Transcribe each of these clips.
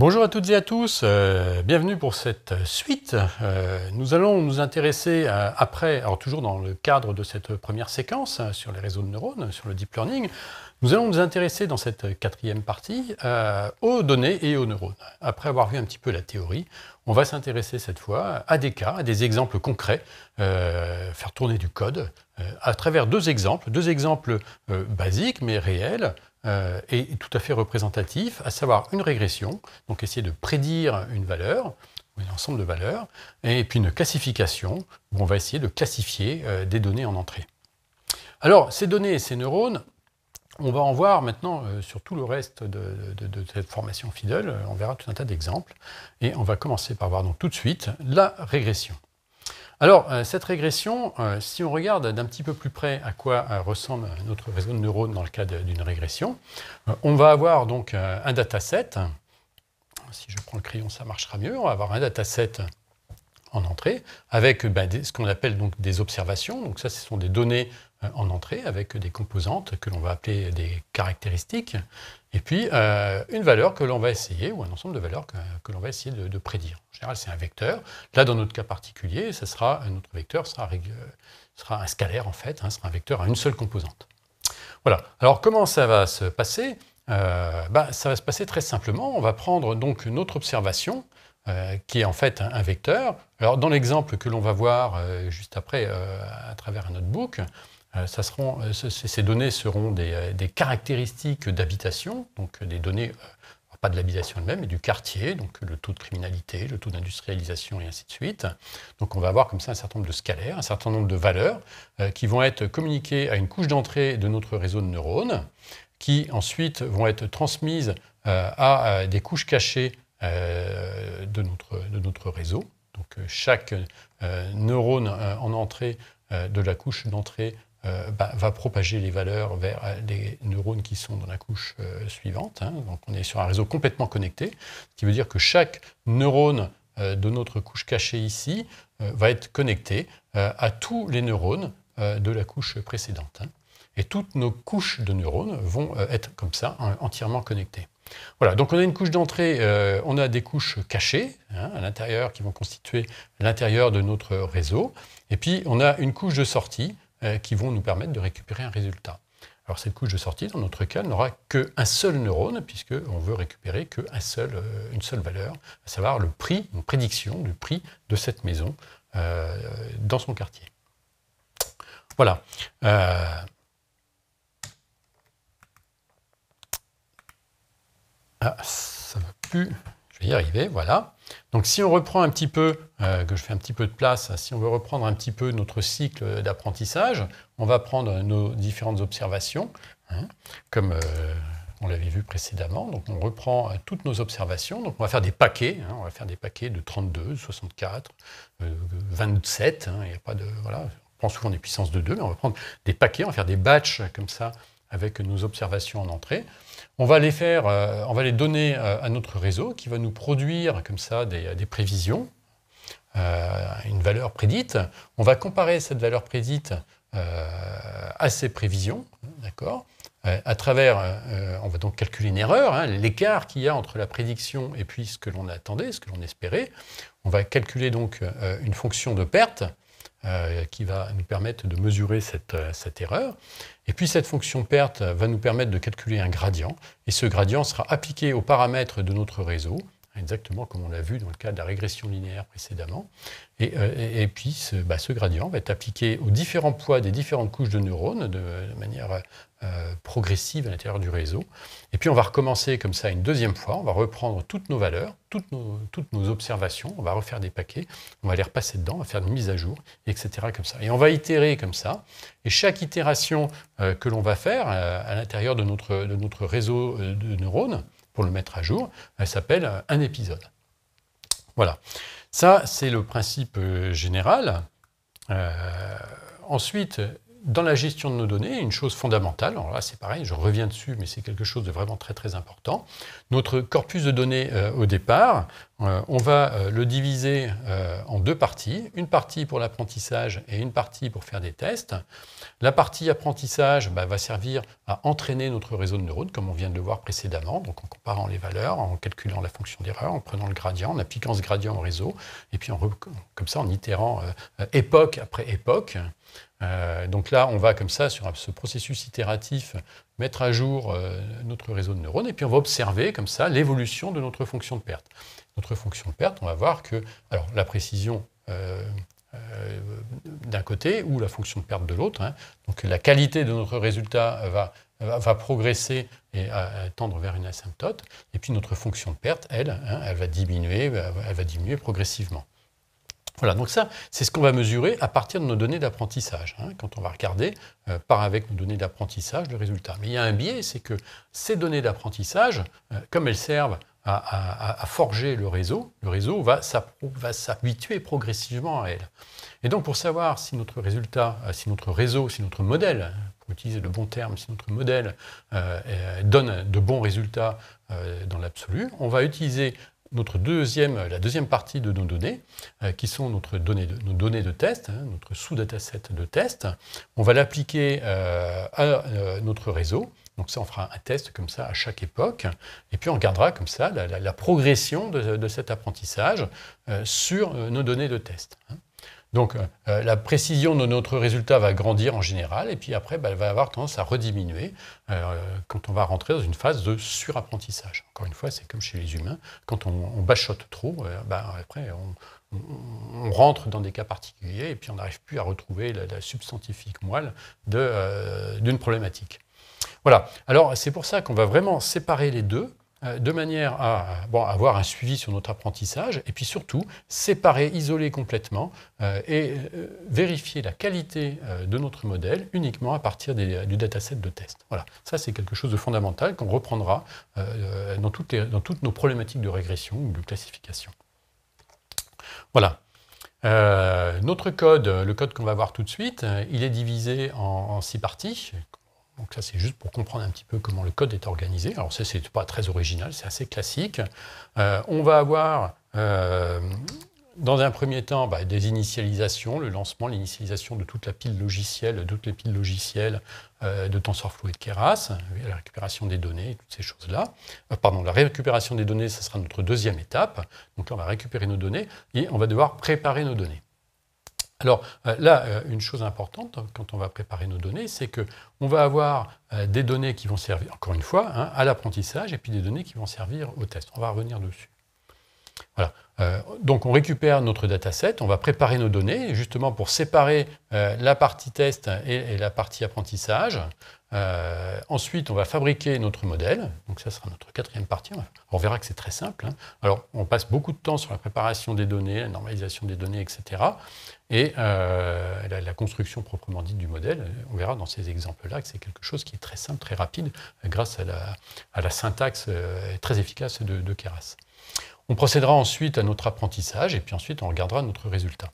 Bonjour à toutes et à tous, euh, bienvenue pour cette suite. Euh, nous allons nous intéresser euh, après, alors toujours dans le cadre de cette première séquence sur les réseaux de neurones, sur le deep learning, nous allons nous intéresser dans cette quatrième partie aux données et aux neurones. Après avoir vu un petit peu la théorie, on va s'intéresser cette fois à des cas, à des exemples concrets, faire tourner du code à travers deux exemples, deux exemples basiques mais réels, euh, est tout à fait représentatif, à savoir une régression, donc essayer de prédire une valeur, un ensemble de valeurs, et puis une classification, où on va essayer de classifier euh, des données en entrée. Alors, ces données et ces neurones, on va en voir maintenant euh, sur tout le reste de, cette formation FIDEL, on verra tout un tas d'exemples, et on va commencer par voir donc tout de suite la régression. Alors, euh, cette régression, euh, si on regarde d'un petit peu plus près à quoi euh, ressemble notre réseau de neurones dans le cadre d'une régression, on va avoir donc un dataset. Si je prends le crayon, ça marchera mieux. On va avoir un dataset en entrée avec ben, ce qu'on appelle donc des observations. Donc ça, ce sont des données en entrée avec des composantes que l'on va appeler des caractéristiques. Et puis, euh, une valeur que l'on va essayer, ou un ensemble de valeurs que, l'on va essayer de, prédire. En général, c'est un vecteur. Là, dans notre cas particulier, ça sera, notre vecteur sera, un scalaire, en fait, hein, sera un vecteur à une seule composante. Voilà. Alors, comment ça va se passer euh, bah, Ça va se passer très simplement. On va prendre donc notre observation, euh, qui est en fait un, un vecteur. Alors, dans l'exemple que l'on va voir juste après, à travers un notebook, euh, euh, ces données seront des, euh, des caractéristiques d'habitation, donc des données, pas de l'habitation elle-même, mais du quartier, donc le taux de criminalité, le taux d'industrialisation et ainsi de suite. Donc on va avoir comme ça un certain nombre de scalaires, un certain nombre de valeurs qui vont être communiquées à une couche d'entrée de notre réseau de neurones, qui ensuite vont être transmises à des couches cachées de, notre, de notre réseau. Donc chaque neurone en entrée de la couche d'entrée euh, bah, va propager les valeurs vers euh, les neurones qui sont dans la couche euh, suivante. Hein. Donc on est sur un réseau complètement connecté, ce qui veut dire que chaque neurone de notre couche cachée ici va être connecté à tous les neurones de la couche précédente. Hein. Et toutes nos couches de neurones vont être comme ça entièrement connectées. Voilà, donc on a une couche d'entrée, on a des couches cachées hein, à l'intérieur qui vont constituer l'intérieur de notre réseau, et puis on a une couche de sortie euh, qui vont nous permettre de récupérer un résultat. Alors cette couche de sortie, dans notre cas, n'aura qu'un seul neurone, puisqu'on veut récupérer qu'une seul, euh, une seule valeur, à savoir le prix, une prédiction du prix de cette maison euh, dans son quartier. Voilà. Ah, ça ne va plus. Je vais y arriver, voilà. Donc si on reprend un petit peu, euh, que je fais un petit peu de place, si on veut reprendre un petit peu notre cycle d'apprentissage, on va prendre nos différentes observations, hein, comme euh, on l'avait vu précédemment. Donc on reprend euh, toutes nos observations. Donc on va faire des paquets, hein, on va faire des paquets de 32, 64, 27, a pas de... on prend souvent des puissances de 2, mais on va prendre des paquets, on va faire des batchs comme ça avec nos observations en entrée. Euh, on va les donner euh, à notre réseau qui va nous produire comme ça des, euh, prévisions, une valeur prédite. On va comparer cette valeur prédite à ces prévisions, d'accord à travers, on va donc calculer une erreur, hein, l'écart qu'il y a entre la prédiction et puis ce que l'on attendait, ce que l'on espérait. On va calculer donc une fonction de perte euh, qui va nous permettre de mesurer cette, euh, cette, erreur. Et puis cette fonction perte va nous permettre de calculer un gradient, et ce gradient sera appliqué aux paramètres de notre réseau, exactement comme on l'a vu dans le cas de la régression linéaire précédemment. Et, euh, et, puis bah, ce, gradient va être appliqué aux différents poids des différentes couches de neurones de, manière euh, progressive à l'intérieur du réseau. Et puis on va recommencer comme ça une deuxième fois, on va reprendre toutes nos valeurs, toutes nos, toutes nos observations, on va refaire des paquets, on va les repasser dedans, on va faire une mise à jour, etc. Comme ça. Et on va itérer comme ça. Et chaque itération euh, que l'on va faire à l'intérieur de notre, de notre réseau de neurones, pour le mettre à jour, elle s'appelle euh, un épisode. Voilà. Ça, c'est le principe euh, général. Euh, ensuite, dans la gestion de nos données, une chose fondamentale, alors là c'est pareil, je reviens dessus, mais c'est quelque chose de vraiment très très important. Notre corpus de données au départ, on va le diviser en deux parties, une partie pour l'apprentissage et une partie pour faire des tests. La partie apprentissage bah, va servir à entraîner notre réseau de neurones, comme on vient de le voir précédemment, donc en comparant les valeurs, en calculant la fonction d'erreur, en prenant le gradient, en appliquant ce gradient au réseau, et puis en, comme ça en itérant euh, euh, époque après époque. Euh, donc là, on va comme ça, sur ce processus itératif, mettre à jour notre réseau de neurones, et puis on va observer comme ça l'évolution de notre fonction de perte. Notre fonction de perte, on va voir que, alors la précision euh, d'un côté ou la fonction de perte de l'autre. Hein. Donc la qualité de notre résultat va, va progresser et euh, tendre vers une asymptote. Et puis notre fonction de perte, elle, hein, elle va diminuer, elle va diminuer progressivement. Voilà, donc ça, c'est ce qu'on va mesurer à partir de nos données d'apprentissage, hein. quand on va regarder euh, par avec nos données d'apprentissage le résultat. Mais il y a un biais, c'est que ces données d'apprentissage, comme elles servent à, forger le réseau, le réseau va s'habituer progressivement à elle. Et donc pour savoir si notre résultat, euh, si notre réseau, si notre modèle, pour utiliser le bon terme, si notre modèle euh, euh, donne de bons résultats dans l'absolu, on va utiliser notre deuxième, la deuxième partie de nos données, qui sont notre de, nos données de test, hein, notre sous-dataset de test. On va l'appliquer à notre réseau donc ça, on fera un test comme ça à chaque époque, et puis on regardera comme ça la, progression de, cet apprentissage euh, sur euh, nos données de test. Hein. Donc euh, la précision de notre résultat va grandir en général, et puis après, bah, elle va avoir tendance à rediminuer quand on va rentrer dans une phase de surapprentissage. Encore une fois, c'est comme chez les humains, quand on, bachote trop, bah, après, on, rentre dans des cas particuliers et puis on n'arrive plus à retrouver la, substantifique moelle d'une problématique. Voilà. Alors, c'est pour ça qu'on va vraiment séparer les deux euh, de manière à avoir un suivi sur notre apprentissage et puis surtout séparer, isoler complètement euh, et euh, vérifier la qualité de notre modèle uniquement à partir du dataset de test. Voilà, ça c'est quelque chose de fondamental qu'on reprendra dans toutes, nos problématiques de régression ou de classification. Voilà. notre code, le code qu'on va voir tout de suite, il est divisé en six parties donc ça, c'est juste pour comprendre un petit peu comment le code est organisé. Alors ça, c'est pas très original, c'est assez classique. Euh, on va avoir, euh, dans un premier temps, bah, des initialisations, le lancement, l'initialisation de toute la pile logicielle, de toutes les piles logicielles euh, de TensorFlow et de Keras, la récupération des données, toutes ces choses-là. pardon, la récupération des données, ça sera notre deuxième étape. Donc là, on va récupérer nos données et on va devoir préparer nos données. Alors euh, là, euh, une chose importante quand on va préparer nos données, c'est que on va avoir euh, des données qui vont servir, encore une fois, hein, à l'apprentissage et puis des données qui vont servir au test. On va revenir dessus. Voilà. donc on récupère notre dataset, on va préparer nos données, justement pour séparer la partie test et la partie apprentissage. Euh, ensuite, on va fabriquer notre modèle. Donc ça sera notre quatrième partie. On verra que c'est très simple. Hein. Alors, on passe beaucoup de temps sur la préparation des données, la normalisation des données, etc. Et euh, la, construction proprement dite du modèle, on verra dans ces exemples-là que c'est quelque chose qui est très simple, très rapide, grâce à la, syntaxe euh, très efficace de, Keras. On procédera ensuite à notre apprentissage et puis ensuite on regardera notre résultat.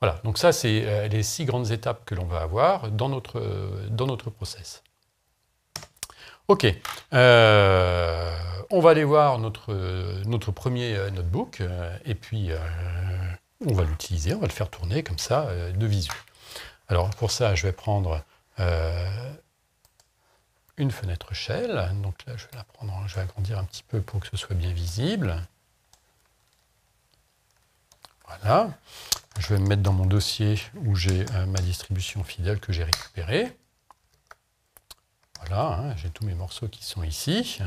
Voilà, donc ça c'est les six grandes étapes que l'on va avoir dans notre, dans notre process. Ok, euh, on va aller voir notre, notre premier euh, notebook euh, et puis on va l'utiliser, on va le faire tourner comme ça de visu. Alors pour ça, je vais prendre une fenêtre shell. Donc là, je vais la prendre, je vais agrandir un petit peu pour que ce soit bien visible. Voilà. Je vais me mettre dans mon dossier où j'ai ma distribution fidèle que j'ai récupérée. Voilà, hein, j'ai tous mes morceaux qui sont ici.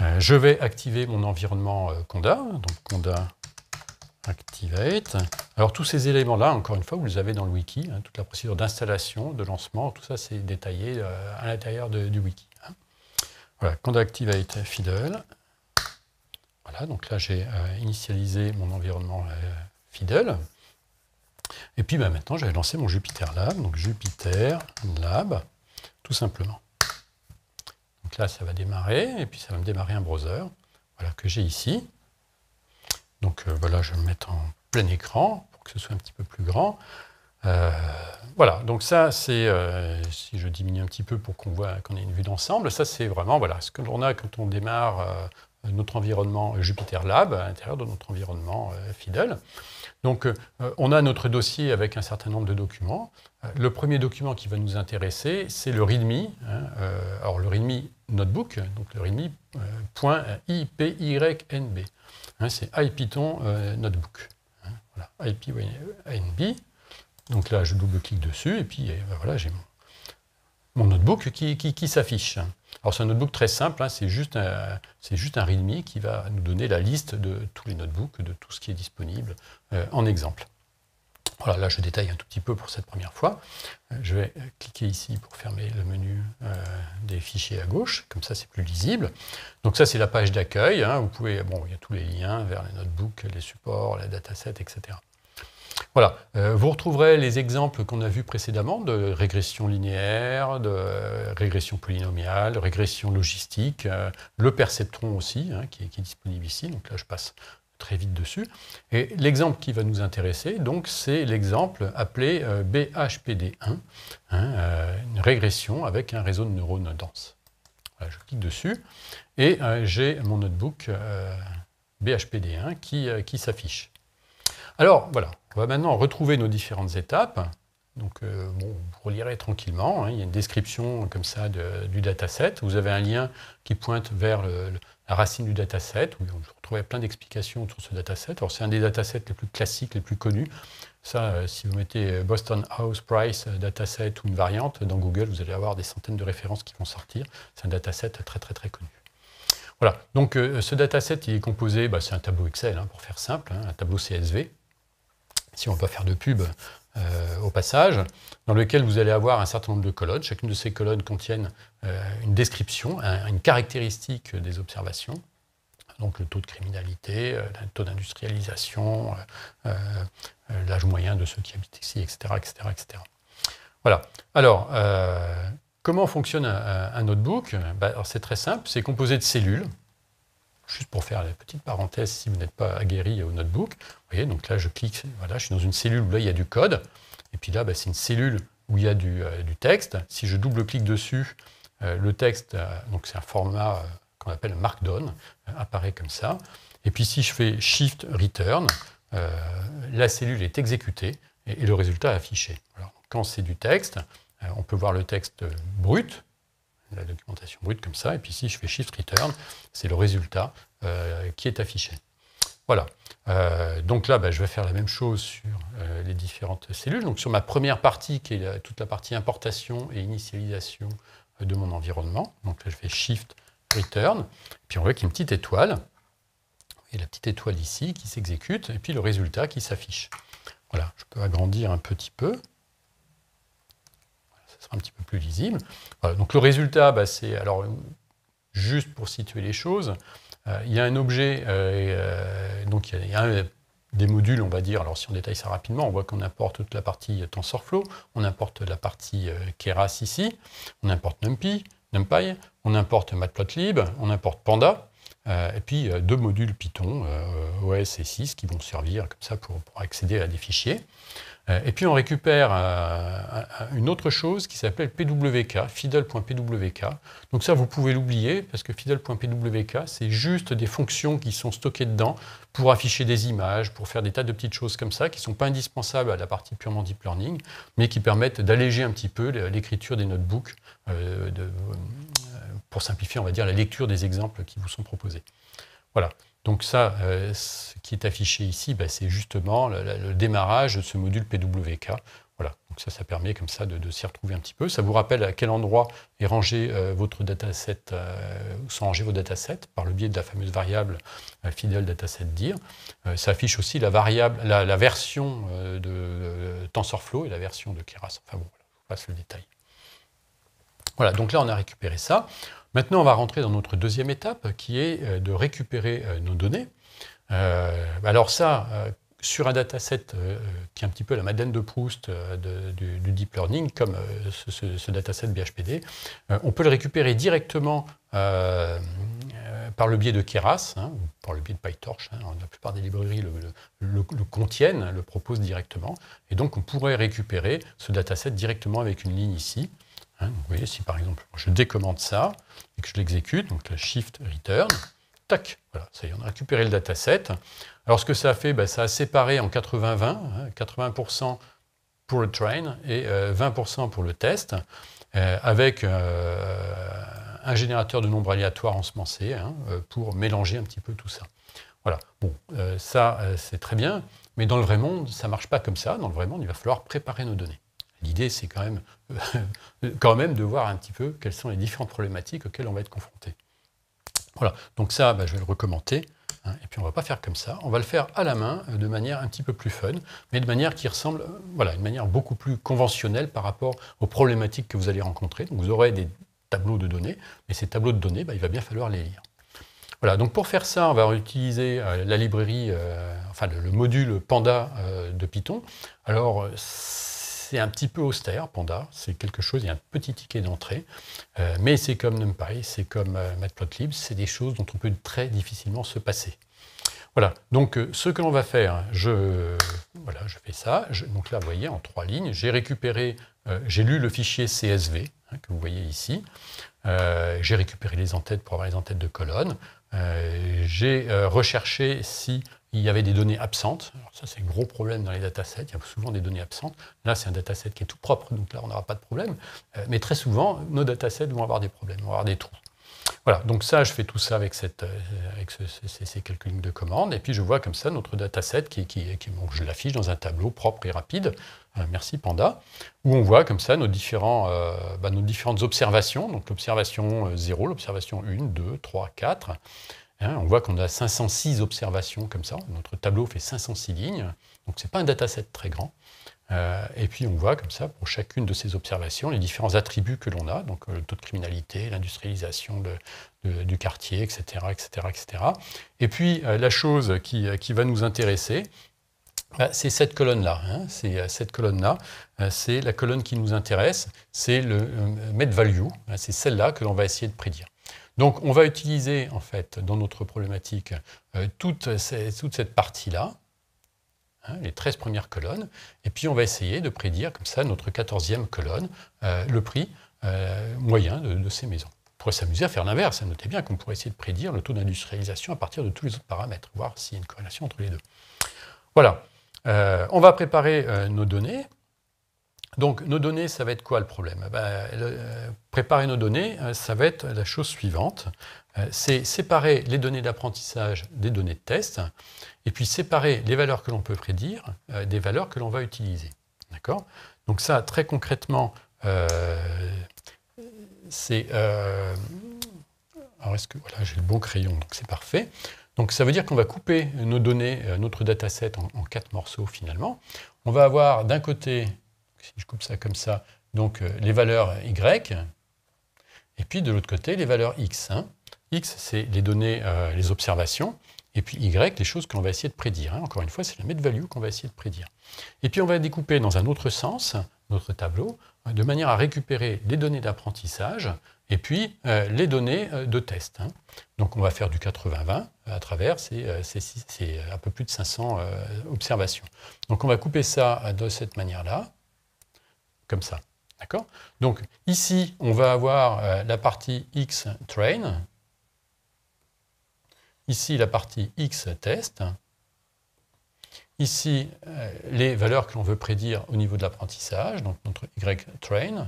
Euh, je vais activer mon environnement euh, Conda, donc Conda Activate. Alors tous ces éléments-là, encore une fois, vous les avez dans le wiki, hein, toute la procédure d'installation, de lancement, tout ça c'est détaillé euh, à l'intérieur du wiki. Hein. Voilà, Conda Activate Fiddle. Voilà, donc là j'ai initialisé mon environnement Fiddle. Et puis ben maintenant, j'avais lancé mon JupyterLab. Lab, donc Jupiter Lab, tout simplement là, ça va démarrer, et puis ça va me démarrer un browser que j'ai ici. Donc euh, voilà, je vais me mettre en plein écran pour que ce soit un petit peu plus grand. Euh, voilà, donc ça, c'est, euh, si je diminue un petit peu pour qu'on voit qu'on ait une vue d'ensemble, ça c'est vraiment ce que l'on a quand on démarre notre environnement Jupiter Lab, à l'intérieur de notre environnement Fidel. Donc on a notre dossier avec un certain nombre de documents, le premier document qui va nous intéresser, c'est le README. Hein, euh, alors le README Notebook, donc le README.ipynb. Euh, hein, c'est IPython euh, Notebook. Hein, voilà, IPynb. Donc là, je double-clique dessus et puis ben voilà, j'ai mon, notebook qui, s'affiche. Alors c'est un notebook très simple, c'est juste, un, README qui va nous donner la liste de tous les notebooks, de tout ce qui est disponible en exemple. Voilà, là je détaille un tout petit peu pour cette première fois. Euh, je vais cliquer ici pour fermer le menu euh, des fichiers à gauche, comme ça c'est plus lisible. Donc ça c'est la page d'accueil, hein. vous pouvez, bon il y a tous les liens vers les notebooks, les supports, les datasets, etc. Voilà, euh, vous retrouverez les exemples qu'on a vus précédemment de régression linéaire, de régression polynomiale, régression logistique, le perceptron aussi, hein, qui, est, qui, est, disponible ici. Donc là, je passe très vite dessus. Et l'exemple qui va nous intéresser, donc, c'est l'exemple appelé euh, BHPD1, hein, euh, une régression avec un réseau de neurones dense. je clique dessus et euh, j'ai mon notebook BHPD1 qui, s'affiche. Alors voilà, on va maintenant retrouver nos différentes étapes. Donc, bon, vous relirez tranquillement. Hein, il y a une description comme ça du dataset. Vous avez un lien qui pointe vers le, la racine du dataset, où on retrouvait plein d'explications sur ce dataset. Alors c'est un des datasets les plus classiques, les plus connus. Ça, euh, si vous mettez euh, Boston House Price euh, dataset ou une variante dans Google, vous allez avoir des centaines de références qui vont sortir. C'est un dataset très très très connu. Voilà, donc ce dataset il est composé, bah, c'est un tableau Excel hein, pour faire simple, hein, un tableau CSV. Si on ne veut pas faire de pub, euh, au passage, dans lequel vous allez avoir un certain nombre de colonnes. Chacune de ces colonnes contient euh, une description, une caractéristique des observations, donc le taux de criminalité, euh, le taux d'industrialisation, l'âge moyen de ceux qui habitent ici, etc. etc., etc. Voilà. Alors, comment fonctionne un, notebook bah, C'est très simple, c'est composé de cellules juste pour faire la petite parenthèse, si vous n'êtes pas aguerri au notebook, vous voyez, donc là, je clique, voilà, je suis dans une cellule où là, il y a du code. Et puis là, bah, c'est une cellule où il y a du, euh, texte. Si je double-clique dessus, euh, le texte, euh, donc c'est un format qu'on appelle Markdown, apparaît comme ça. Et puis si je fais Shift Return, la cellule est exécutée et, le résultat est affiché. Alors, quand c'est du texte, on peut voir le texte brut, la documentation brute comme ça. Et puis si je fais shift return, c'est le résultat euh, qui est affiché. Voilà. Euh, donc là, bah, je vais faire la même chose sur euh, les différentes cellules. Donc sur ma première partie, qui est toute la partie importation et initialisation de mon environnement. Donc là, je fais shift return. Puis on voit qu'il y a une petite étoile. Et la petite étoile ici qui s'exécute. Et puis le résultat qui s'affiche. Voilà. Je peux agrandir un petit peu un petit peu plus lisible. Euh, donc le résultat, bah, c'est alors juste pour situer les choses, euh, il y a un objet, euh, donc il y a, des modules, on va dire, alors si on détaille ça rapidement, on voit qu'on importe toute la partie TensorFlow, on importe la partie Keras ici, on importe NumPy, NumPy, on importe Matplotlib, on importe Panda, et puis deux modules Python, OS et 6, qui vont servir comme ça pour accéder à des fichiers. Euh, et puis on récupère euh, une autre chose qui s'appelle PWK, fiddle.pwk. Donc ça, vous pouvez l'oublier parce que fiddle.pwk, c'est juste des fonctions qui sont stockées dedans pour afficher des images, pour faire des tas de petites choses comme ça qui ne sont pas indispensables à la partie purement deep learning, mais qui permettent d'alléger un petit peu l'écriture des notebooks euh, pour simplifier, on va dire, la lecture des exemples qui vous sont proposés. Voilà. Donc ça, euh, ce qui est affiché ici, bah, c'est justement le, démarrage de ce module PWK. Voilà, donc ça, ça permet comme ça de, s'y retrouver un petit peu. Ça vous rappelle à quel endroit est rangé euh, votre dataset, où euh, sont rangés vos datasets par le biais de la fameuse variable fidèle dataset ça affiche aussi la variable, la, version de TensorFlow et la version de Keras. Enfin bon, je passe le détail. Voilà, donc là on a récupéré ça. Maintenant, on va rentrer dans notre deuxième étape qui est euh, de récupérer euh, nos données. Euh, alors ça, sur un dataset qui est un petit peu la Madeleine de Proust du, deep learning, comme ce, dataset BHPD, on peut le récupérer directement par le biais de Keras, hein, ou par le biais de PyTorch. Hein. la plupart des librairies le, le, contiennent, le proposent directement. Et donc, on pourrait récupérer ce dataset directement avec une ligne ici. Hein, vous voyez, si par exemple je décommande ça et que je l'exécute, donc la Shift Return, tac, voilà, ça y est, on a récupéré le dataset. Alors ce que ça a fait, bah, ça a séparé en 80-20, 80% hein, pour le train et 20% euh, pour le test, euh, avec euh, un générateur de nombres aléatoires ensemencés hein, pour mélanger un petit peu tout ça. Voilà, bon, ça c'est très bien, mais dans le vrai monde, ça ne marche pas comme ça. Dans le vrai monde, il va falloir préparer nos données. L'idée, c'est quand même, euh, quand même de voir un petit peu quelles sont les différentes problématiques auxquelles on va être confronté. Voilà, donc ça, bah, je vais le recommander. Hein, et puis on ne va pas faire comme ça, on va le faire à la main, euh, de manière un petit peu plus fun, mais de manière qui ressemble, euh, voilà, une manière beaucoup plus conventionnelle par rapport aux problématiques que vous allez rencontrer. Donc vous aurez des tableaux de données, mais ces tableaux de données, bah, il va bien falloir les lire. Voilà, donc pour faire ça, on va utiliser la librairie, enfin le, module Panda de Python. Alors, c'est un petit peu austère, Panda. C'est quelque chose, il y a un petit ticket d'entrée. Euh, mais c'est comme NumPy, c'est comme euh, Matplotlib, c'est des choses dont on peut très difficilement se passer. Voilà, donc euh, ce que l'on va faire, je, voilà, je fais ça. donc là, vous voyez, en trois lignes, j'ai récupéré, j'ai lu le fichier CSV hein, que vous voyez ici. j'ai récupéré les entêtes pour avoir les entêtes de colonne. j'ai recherché si il y avait des données absentes. ça, c'est un gros problème dans les datasets. Il y a souvent des données absentes. Là, c'est un dataset qui est tout propre, donc là, on n'aura pas de problème. Euh, mais très souvent, nos datasets vont avoir des problèmes, vont avoir des trous. Voilà, donc ça, je fais tout ça avec, cette, euh, avec ces, calculs de commande. Et puis, je vois comme ça notre dataset qui, qui, je l'affiche dans un tableau propre et rapide. Euh, merci Panda. Où on voit comme ça nos, différents, bah, nos différentes observations. Donc, l'observation 0, l'observation 1, 2, 3, 4. Hein, on voit qu'on a 506 observations comme ça. Notre tableau fait 506 lignes, donc ce n'est pas un dataset très grand. Euh, et puis on voit comme ça, pour chacune de ces observations, les différents attributs que l'on a, donc euh, le taux de criminalité, l'industrialisation du quartier, etc., etc., etc. Et puis euh, la chose qui, va nous intéresser, bah, c'est cette colonne-là. Hein. c'est cette colonne-là, c'est la colonne qui nous intéresse, c'est le met value, bah, c'est celle-là que l'on va essayer de prédire. Donc on va utiliser en fait dans notre problématique euh, toute, cette partie-là, hein, les 13 premières colonnes, et puis on va essayer de prédire comme ça notre 14e colonne, euh, le prix euh, moyen de, de, ces maisons. On pourrait s'amuser à faire l'inverse, hein. notez bien qu'on pourrait essayer de prédire le taux d'industrialisation à partir de tous les autres paramètres, voir s'il y a une corrélation entre les deux. Voilà, on va préparer nos données. Donc nos données, ça va être quoi le problème eh ben, euh, Préparer nos données, euh, ça va être la chose suivante. Euh, c'est séparer les données d'apprentissage des données de test, et puis séparer les valeurs que l'on peut prédire des valeurs que l'on va utiliser. D'accord Donc ça, très concrètement, c'est... alors est-ce que... Voilà, j'ai le bon crayon, donc c'est parfait. Donc ça veut dire qu'on va couper nos données, notre dataset en quatre morceaux finalement. On va avoir d'un côté si je coupe ça comme ça, donc euh, les valeurs Y, et puis de l'autre côté, les valeurs X. Hein. X, c'est les données, euh, les observations, et puis Y, les choses que l'on va essayer de prédire. Hein. Encore une fois, c'est la met value qu'on va essayer de prédire. Et puis on va découper dans un autre sens notre tableau, euh, de manière à récupérer les données d'apprentissage et puis les données de test. Hein. Donc on va faire du 80-20 à travers ces, un peu plus de 500 observations. Donc on va couper ça de cette manière-là, comme ça. D'accord Donc ici, on va avoir euh, la partie X train, ici la partie X test, ici euh, les valeurs que l'on veut prédire au niveau de l'apprentissage, donc notre Y train,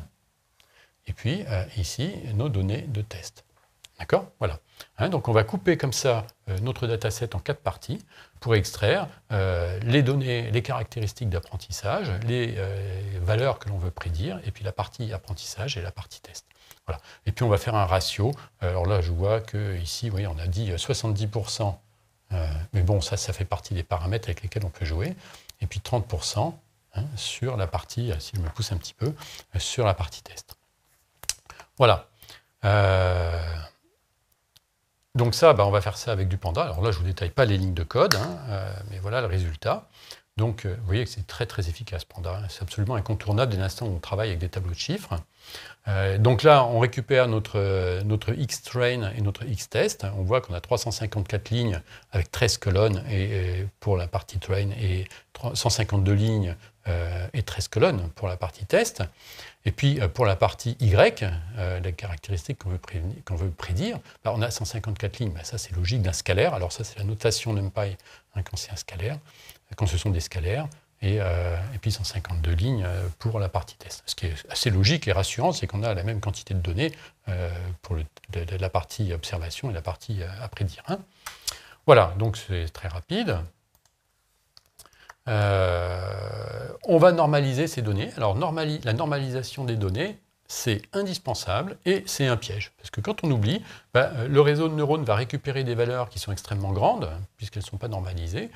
et puis euh, ici nos données de test. D'accord Voilà. Hein, donc on va couper comme ça notre dataset en quatre parties pour extraire euh, les données, les caractéristiques d'apprentissage, les euh, valeurs que l'on veut prédire, et puis la partie apprentissage et la partie test. Voilà. Et puis on va faire un ratio. Euh, alors là, je vois qu'ici, oui, on a dit 70%, mais bon, ça, ça fait partie des paramètres avec lesquels on peut jouer, et puis 30% hein, sur la partie, si je me pousse un petit peu, sur la partie test. Voilà. Donc ça, bah, on va faire ça avec du Panda. Alors là, je ne vous détaille pas les lignes de code, hein, euh, mais voilà le résultat. Donc, euh, vous voyez que c'est très très efficace, Panda. C'est absolument incontournable dès l'instant où on travaille avec des tableaux de chiffres. Euh, donc là, on récupère notre, notre X-Train et notre X-Test. On voit qu'on a 354 lignes avec 13 colonnes et, pour la partie Train et 152 lignes et 13 colonnes pour la partie Test. Et puis euh, pour la partie Y, euh, la caractéristique qu'on veut, prédire, bah, on a 154 lignes. Bah, ça, c'est logique d'un scalaire. Alors ça, c'est la notation NumPy hein, quand c'est un scalaire, quand ce sont des scalaires. Et, euh, puis 152 lignes pour la partie test. Ce qui est assez logique et rassurant, c'est qu'on a la même quantité de données pour la partie observation et la partie à prédire. Hein. Voilà, donc c'est très rapide. Euh, on va normaliser ces données. Alors la normalisation des données, c'est indispensable et c'est un piège. Parce que quand on oublie, bah, euh, le réseau de neurones va récupérer des valeurs qui sont extrêmement grandes, hein, puisqu'elles ne sont pas normalisées.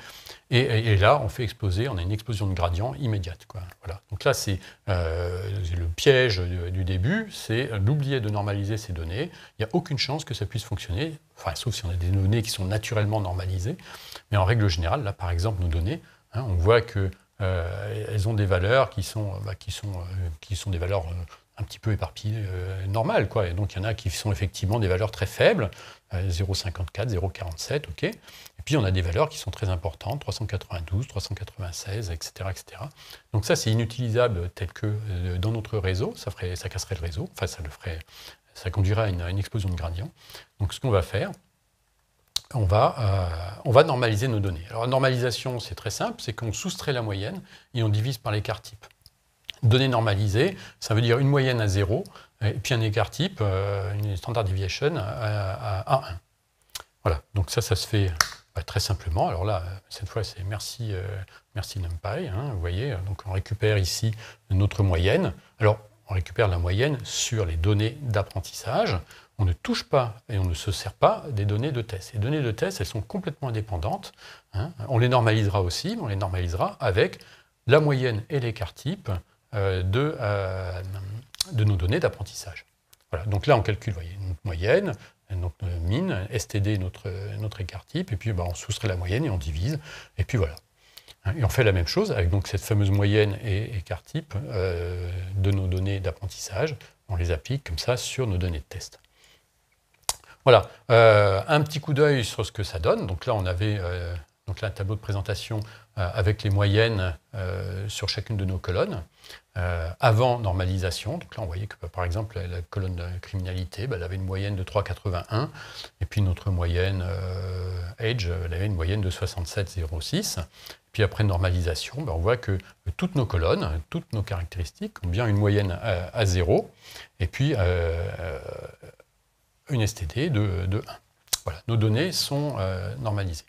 Et, là, on fait exploser, on a une explosion de gradient immédiate. Voilà. Donc là, c'est euh, le piège du, début, c'est d'oublier de normaliser ces données. Il n'y a aucune chance que ça puisse fonctionner, sauf si on a des données qui sont naturellement normalisées. Mais en règle générale, là, par exemple, nos données Hein, on voit qu'elles euh, elles ont des valeurs qui sont, euh, bah, qui sont, euh, qui sont des valeurs un petit peu éparpillées, normales. Quoi. Et donc il y en a qui sont effectivement des valeurs très faibles, 0,54, 0,47, ok. Et puis on a des valeurs qui sont très importantes, 392, 396, etc. etc. Donc ça c'est inutilisable tel que dans notre réseau, ça, ferait, ça casserait le réseau, enfin ça le ferait, ça conduira à une explosion de gradient. Donc ce qu'on va faire, euh, on va, normaliser nos données. Alors la normalisation, c'est très simple, c'est qu'on soustrait la moyenne et on divise par l'écart type. Données normalisées, ça veut dire une moyenne à 0 et puis un écart type, euh, une standard deviation à, 1. Voilà, donc ça, ça se fait bah, très simplement. Alors là, cette fois, c'est merci, euh, merci NumPy, hein, vous voyez. Donc on récupère ici notre moyenne. Alors, on récupère la moyenne sur les données d'apprentissage on ne touche pas et on ne se sert pas des données de test. Les données de test, elles sont complètement indépendantes. Hein. On les normalisera aussi, mais on les normalisera avec la moyenne et l'écart type euh, de, euh, de, nos données d'apprentissage. Voilà. Donc là, on calcule voyez, notre moyenne, notre euh, mine, STD, notre, notre écart type, et puis bah, on soustrait la moyenne et on divise, et puis voilà. Hein, et on fait la même chose avec donc cette fameuse moyenne et écart type de nos données d'apprentissage. On les applique comme ça sur nos données de test. Voilà, euh, un petit coup d'œil sur ce que ça donne. Donc là, on avait euh, donc un tableau de présentation euh, avec les moyennes sur chacune de nos colonnes, avant normalisation. Donc là, on voyait que bah, par exemple, la, colonne de criminalité, bah, elle avait une moyenne de 3,81, et puis notre moyenne age, elle avait une moyenne de 67,06. Puis après normalisation, bah, on voit que toutes nos colonnes, toutes nos caractéristiques ont bien une moyenne à, zéro. 0, et puis une STD de, 1. Voilà, nos données sont euh, normalisées.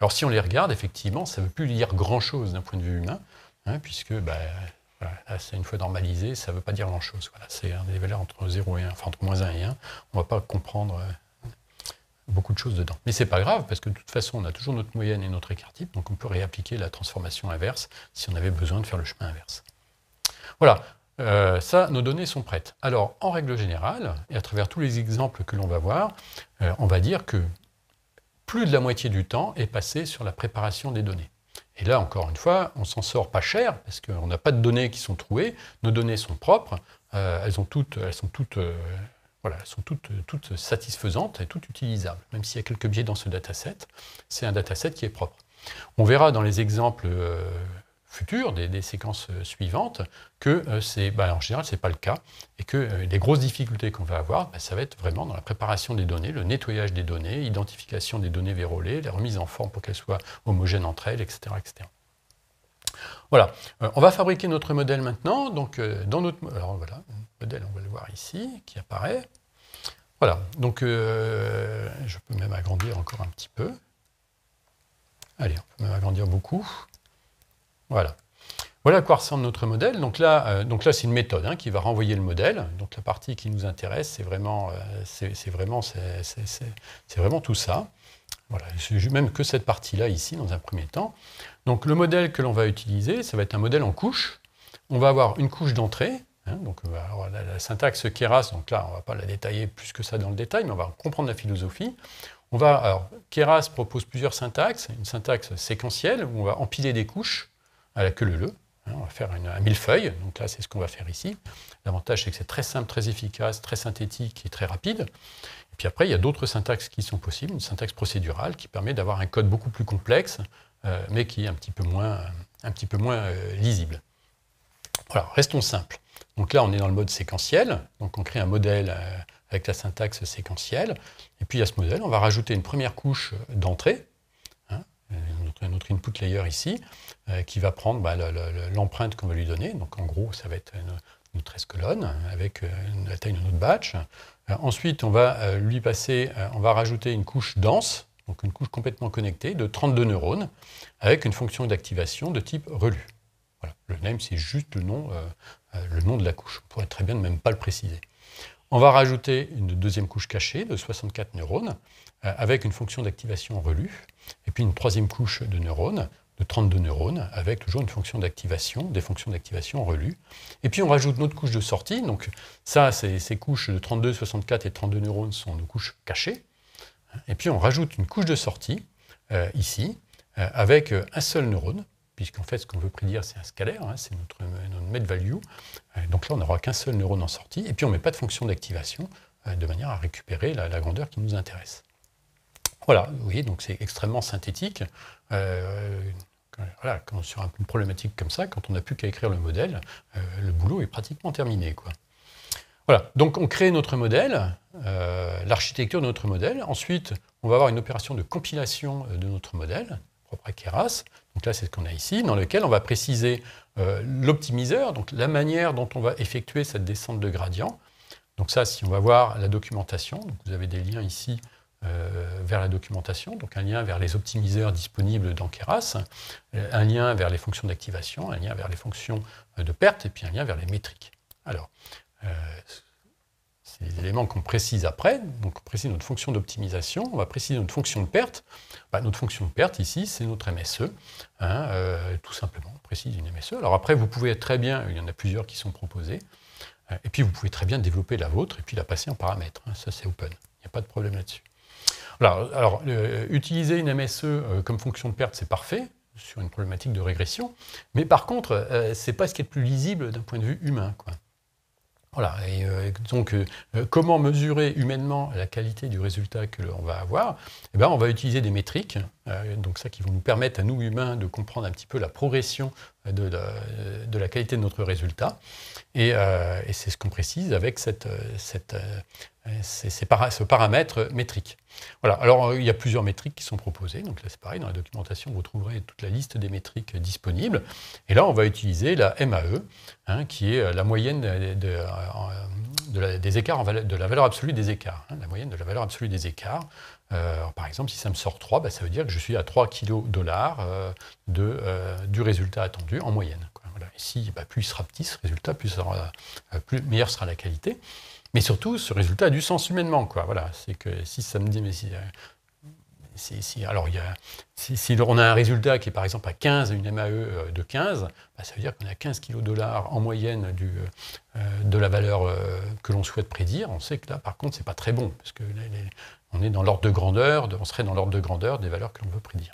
Alors si on les regarde, effectivement, ça ne veut plus dire grand-chose d'un point de vue humain, hein, puisque bah, une fois normalisé, ça ne veut pas dire grand-chose. Voilà, c'est des valeurs entre 0 et 1, enfin entre moins 1 et 1. On ne va pas comprendre euh, beaucoup de choses dedans. Mais ce n'est pas grave, parce que de toute façon, on a toujours notre moyenne et notre écart-type, donc on peut réappliquer la transformation inverse si on avait besoin de faire le chemin inverse. Voilà, euh, ça, nos données sont prêtes. Alors, en règle générale, et à travers tous les exemples que l'on va voir, euh, on va dire que plus de la moitié du temps est passé sur la préparation des données. Et là, encore une fois, on s'en sort pas cher, parce qu'on n'a pas de données qui sont trouées, nos données sont propres, euh, elles, toutes, elles sont toutes voilà, sont toutes, toutes, satisfaisantes et toutes utilisables. Même s'il y a quelques biais dans ce dataset, c'est un dataset qui est propre. On verra dans les exemples futures, des, séquences euh, suivantes, que euh, c'est, bah, en général, ce n'est pas le cas, et que euh, les grosses difficultés qu'on va avoir, bah, ça va être vraiment dans la préparation des données, le nettoyage des données, identification des données vérolées, la remise en forme pour qu'elles soient homogènes entre elles, etc. Voilà, on va fabriquer notre modèle maintenant. Donc, dans notre modèle, on va le voir ici, qui apparaît. Voilà, donc je peux même agrandir encore un petit peu. Allez, on peut même agrandir beaucoup. Voilà. Voilà à quoi ressemble notre modèle. Donc là, euh, donc là c'est une méthode hein, qui va renvoyer le modèle. Donc la partie qui nous intéresse, c'est vraiment, euh, c'est vraiment, vraiment tout ça. Voilà, même que cette partie-là ici, dans un premier temps. Donc le modèle que l'on va utiliser, ça va être un modèle en couches. On va avoir une couche d'entrée. Hein. donc euh, la, syntaxe Keras, donc là, on ne va pas la détailler plus que ça dans le détail, mais on va comprendre la philosophie. On va, Keras propose plusieurs syntaxes. Une syntaxe séquentielle, où on va empiler des couches à la queue le le. Hein, on va faire une, un millefeuille, donc là c'est ce qu'on va faire ici. L'avantage c'est que c'est très simple, très efficace, très synthétique et très rapide. Et puis après il y a d'autres syntaxes qui sont possibles, une syntaxe procédurale qui permet d'avoir un code beaucoup plus complexe, euh, mais qui est un petit peu moins, euh, lisible. Voilà, restons simple. Donc là on est dans le mode séquentiel, donc on crée un modèle euh, avec la syntaxe séquentielle, et puis à ce modèle on va rajouter une première couche d'entrée notre input layer ici, euh, qui va prendre bah, l'empreinte qu'on va lui donner. Donc en gros, ça va être une, une 13 colonnes hein, avec euh, la taille de notre batch. Euh, ensuite, on va lui passer, on va rajouter une couche dense, donc une couche complètement connectée de 32 neurones, avec une fonction d'activation de type relu. Voilà. Le name, c'est juste le nom, le nom de la couche. On pourrait très bien ne même pas le préciser. On va rajouter une deuxième couche cachée de 64 neurones euh, avec une fonction d'activation relue, et puis une troisième couche de neurones, de 32 neurones, avec toujours une fonction d'activation, des fonctions d'activation relues. Et puis on rajoute notre couche de sortie, donc ça, ces couches de 32, 64 et 32 neurones sont nos couches cachées. Et puis on rajoute une couche de sortie, euh, ici, euh, avec un seul neurone, puisqu'en fait, ce qu'on veut prédire, c'est un scalaire, hein, c'est notre, notre value. donc là, on n'aura qu'un seul neurone en sortie, et puis on ne met pas de fonction d'activation, de manière à récupérer la grandeur qui nous intéresse. Voilà, vous voyez, donc c'est extrêmement synthétique. Euh, voilà, quand, sur une problématique comme ça, quand on n'a plus qu'à écrire le modèle, euh, le boulot est pratiquement terminé. Quoi. Voilà, donc on crée notre modèle, euh, l'architecture de notre modèle. Ensuite, on va avoir une opération de compilation euh, de notre modèle, propre à Keras. Donc là, c'est ce qu'on a ici, dans lequel on va préciser l'optimiseur, donc la manière dont on va effectuer cette descente de gradient. Donc ça, si on va voir la documentation, vous avez des liens ici euh, vers la documentation, donc un lien vers les optimiseurs disponibles dans Keras, euh, un lien vers les fonctions d'activation, un lien vers les fonctions euh, de perte, et puis un lien vers les métriques. Alors, c'est les éléments qu'on précise après. Donc, on précise notre fonction d'optimisation, on va préciser notre fonction de perte. Bah, notre fonction de perte, ici, c'est notre MSE, hein, tout simplement, on précise une MSE. Alors après, vous pouvez très bien, il y en a plusieurs qui sont proposés, et puis vous pouvez très bien développer la vôtre et puis la passer en paramètres. Hein. ça, c'est open, il n'y a pas de problème là-dessus. Alors, euh, utiliser une MSE euh, comme fonction de perte, c'est parfait sur une problématique de régression, mais par contre, euh, ce n'est pas ce qui est le plus lisible d'un point de vue humain. Voilà, et donc comment mesurer humainement la qualité du résultat que l'on va avoir Eh bien, on va utiliser des métriques euh, donc ça qui vont nous permettre à nous humains de comprendre un petit peu la progression de la, qualité de notre résultat. Euh, et, c'est ce qu'on précise avec euh, ce paramètre métrique. Voilà, alors il y a plusieurs métriques qui sont proposées, donc là c'est pareil, dans la documentation vous trouverez toute la liste des métriques disponibles. Et là on va utiliser la MAE, hein, qui est la moyenne des écarts de la valeur absolue des écarts, hein, la moyenne de la valeur absolue des écarts. Euh, par exemple, si ça me sort 3, bah, ça veut dire que je suis à 3 kg dollars euh, euh, du résultat attendu en moyenne. Ici, bah, plus il sera petit ce résultat, plus, plus meilleure sera la qualité. Mais surtout, ce résultat a du sens humainement. Voilà, c'est que si ça me dit, mais si, alors si, on a un résultat qui est par exemple à 15, une MAE de 15, bah, ça veut dire qu'on a 15 kg dollars en moyenne de la valeur que l'on souhaite prédire. On sait que là, par contre, ce n'est pas très bon, parce que on est dans l'ordre de grandeur, on serait dans l'ordre de grandeur des valeurs que l'on veut prédire.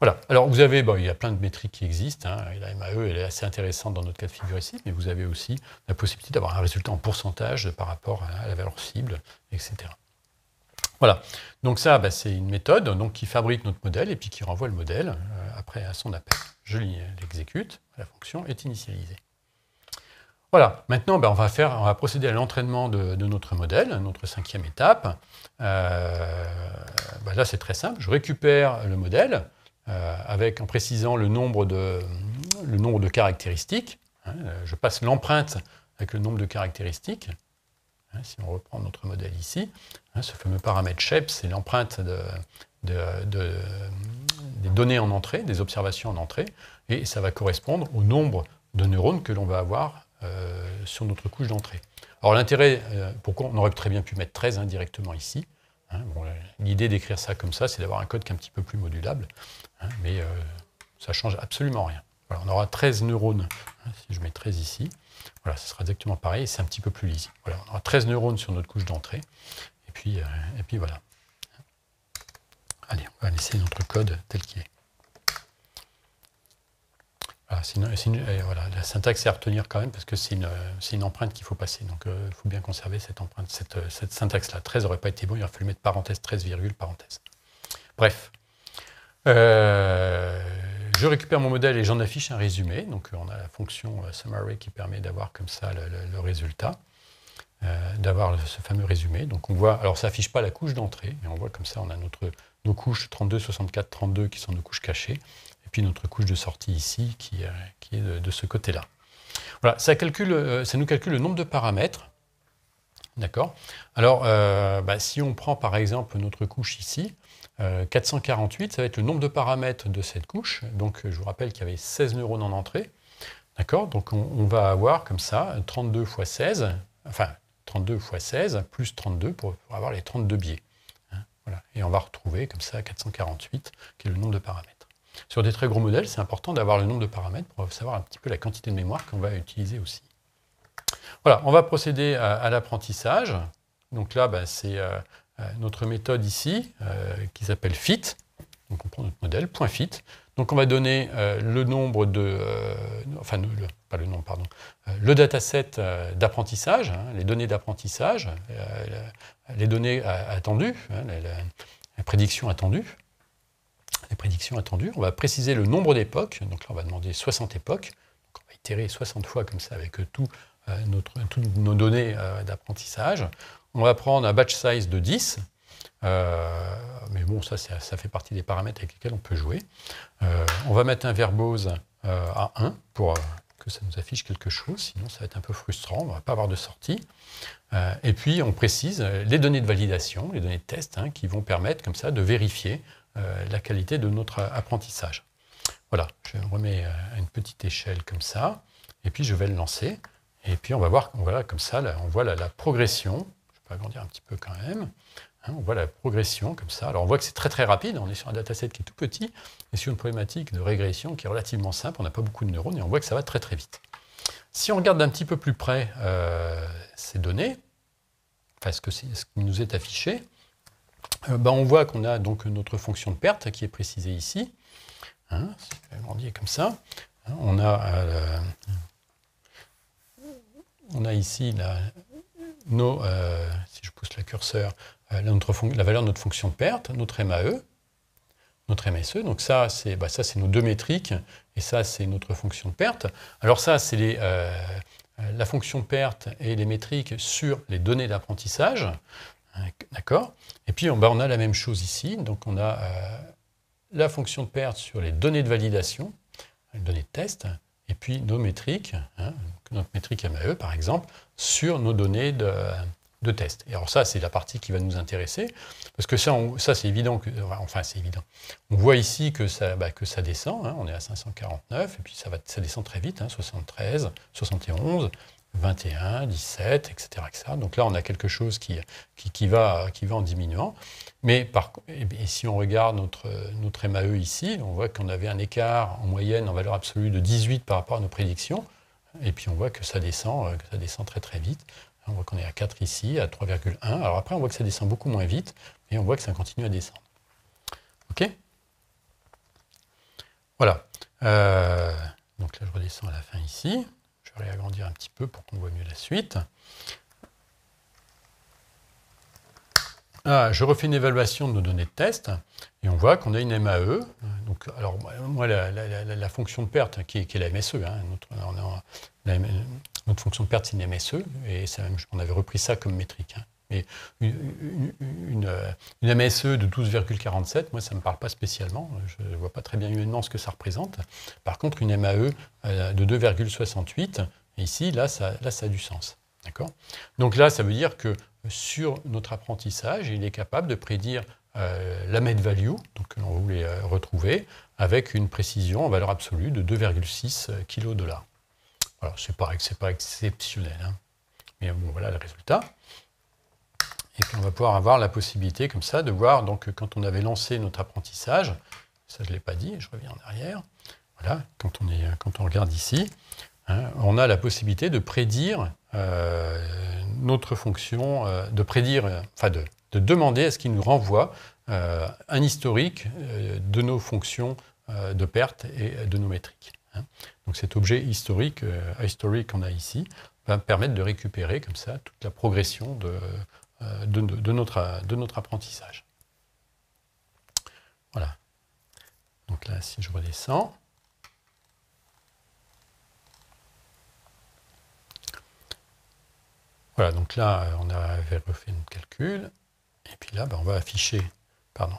Voilà. Alors vous avez, il y a plein de métriques qui existent. Hein. la MAE, elle est assez intéressante dans notre cas de figure ici, mais vous avez aussi la possibilité d'avoir un résultat en pourcentage par rapport à la valeur cible, etc. Voilà. Donc ça, bah, c'est une méthode donc, qui fabrique notre modèle et puis qui renvoie le modèle euh, après à son appel. Je euh, l'exécute, la fonction est initialisée. Voilà, maintenant ben, on, va faire, procéder à l'entraînement de, notre modèle, notre cinquième étape. Euh, ben là c'est très simple, je récupère le modèle euh, avec, en précisant le nombre de, caractéristiques. Hein, euh, je passe l'empreinte avec le nombre de caractéristiques. Hein, si on reprend notre modèle ici, hein, ce fameux paramètre shape, c'est l'empreinte des données en entrée, des observations en entrée, et ça va correspondre au nombre de neurones que l'on va avoir euh, sur notre couche d'entrée. Alors l'intérêt, euh, pourquoi on aurait très bien pu mettre 13 indirectement hein, directement ici hein. euh, L'idée d'écrire ça comme ça, c'est d'avoir un code qui est un petit peu plus modulable, hein, mais ça ne change absolument rien. on aura 13 neurones, si je mets 13 ici, voilà, ce sera exactement pareil, c'est un petit peu plus lisible. on aura 13 neurones sur notre couche d'entrée, et et puis voilà. Allez, on va laisser notre code tel qu'il est. Ah, eh, la syntaxe est à retenir quand même parce que c'est une, empreinte qu'il faut passer. Donc il euh, faut bien conserver cette empreinte, cette, euh, syntaxe-là. 13 n'aurait pas été bon, il aurait fallu mettre parenthèse 13, virgule, parenthèse. Bref. Euh, je récupère mon modèle et j'en affiche un résumé. Donc on a la fonction summary qui permet d'avoir comme ça le, résultat, d'avoir ce fameux résumé. Donc on voit, alors ça n'affiche pas la couche d'entrée, mais on voit comme ça on a nos couches 32, 64, 32 qui sont nos couches cachées notre couche de sortie ici qui, est de, ce côté-là. Voilà, ça, calcule, euh, ça nous calcule le nombre de paramètres. D'accord Alors, euh, bah, si on prend par exemple notre couche ici, 448, euh, ça va être le nombre de paramètres de cette couche. Donc, je vous rappelle qu'il y avait 16 neurones en entrée. D'accord Donc, on, va avoir comme ça 32 fois 16, enfin 32 x 16 plus 32 pour, avoir les 32 biais. Hein, voilà. Et on va retrouver comme ça 448, qui est le nombre de paramètres. Sur des très gros modèles, c'est important d'avoir le nombre de paramètres pour savoir un petit peu la quantité de mémoire qu'on va utiliser aussi. Voilà, on va procéder à, l'apprentissage. Donc là, bah, c'est euh, euh, notre méthode ici, euh, qui s'appelle fit. Donc on prend notre modèle, point fit. Donc on va donner le nombre de... enfin, pas le nombre, pardon. le dataset d'apprentissage, hein, les données d'apprentissage, les données attendues, hein, la, prédiction attendue les prédictions attendues. On va préciser le nombre d'époques. Donc là, on va demander 60 époques. on va itérer 60 fois comme ça avec euh, tout, euh, toutes nos données euh, d'apprentissage. On va prendre un batch size de 10. mais bon, ça, ça, fait partie des paramètres avec lesquels on peut jouer. on va mettre un verbose à 1 pour que ça nous affiche quelque chose, sinon ça va être un peu frustrant, on ne va pas avoir de sortie. et puis on précise les données de validation, les données de test, hein, qui vont permettre comme ça de vérifier euh, la qualité de notre apprentissage. Voilà, je remets à euh, une petite échelle comme ça, et puis je vais le lancer, et puis on va voir, voilà, comme ça, on voit la, progression, je peux agrandir un petit peu quand même, hein, on voit la progression comme ça, alors on voit que c'est très très rapide, on est sur un dataset qui est tout petit, et sur une problématique de régression qui est relativement simple, on n'a pas beaucoup de neurones, et on voit que ça va très très vite. Si on regarde d'un petit peu plus près euh, ces données, enfin ce, que ce qui nous est affiché, euh, bah, on voit qu'on a donc notre fonction de perte qui est précisée ici. Hein, comme ça. Hein, on, a, euh, on a ici la, nos, euh, si je pousse curseur, la valeur de notre fonction de perte, notre MAE, notre MSE. Donc bah, ça, c'est nos deux métriques, et ça, c'est notre fonction de perte. Alors ça, c'est la fonction de perte et les métriques sur les données d'apprentissage. Hein, d'accord Et puis bah, on a la même chose ici. Donc on a euh, la fonction de perte sur les données de validation, les données de test, et puis nos métriques, hein, notre métrique MAE par exemple, sur nos données de, test. Et alors ça, c'est la partie qui va nous intéresser, parce que ça, c'est évident, que, enfin c'est évident. On voit ici que ça, bah, descend, hein, on est à 549, et puis ça, descend très vite, 73, 71, 21, 17, etc., etc., Donc là, on a quelque chose qui, qui, va, qui va en diminuant. Mais par, et eh si on regarde notre, notre MAE ici, on voit qu'on avait un écart en moyenne en valeur absolue de 18 par rapport à nos prédictions. Et puis on voit que ça descend, euh, ça descend très très vite. On voit qu'on est à 4 ici, à 3,1. Alors après, on voit que ça descend beaucoup moins vite, mais on voit que ça continue à descendre. OK Voilà. Euh, donc là, je redescends à la fin ici vais agrandir un petit peu pour qu'on voit mieux la suite. Ah, je refais une évaluation de nos données de test et on voit qu'on a une MAE. Donc, alors, moi, la, fonction de perte hein, qui est, la MSE, hein, notre, fonction de perte, c'est une MSE et on avait repris ça comme métrique. Hein. Mais une, MSE euh, e de 12,47, moi, ça ne me parle pas spécialement. Je ne vois pas très bien humainement ce que ça représente. Par contre, une MAE euh, de 2,68, ici, là ça, là, ça a du sens. Donc là, ça veut dire que sur notre apprentissage, il est capable de prédire euh, la med value, donc que l'on voulait retrouver, avec une précision en valeur absolue de 2,6 kg dollars. Alors c'est pas, exceptionnel, hein. mais voilà le résultat. Et puis on va pouvoir avoir la possibilité comme ça de voir, donc quand on avait lancé notre apprentissage, ça je ne l'ai pas dit, je reviens en arrière, voilà, quand on, est, quand on regarde ici, hein, on a la possibilité de prédire euh, notre fonction, euh, de prédire, enfin de, de demander à ce qu'il nous renvoie euh, un historique de nos fonctions de perte et de nos métriques. Hein. Donc cet objet historique, historique qu'on a ici, va permettre de récupérer comme ça toute la progression de, euh, de, notre, de notre apprentissage. Voilà. Donc là, si je redescends. Voilà, donc là, euh, on avait refait notre calcul. Et puis là, ben, on va afficher pardon,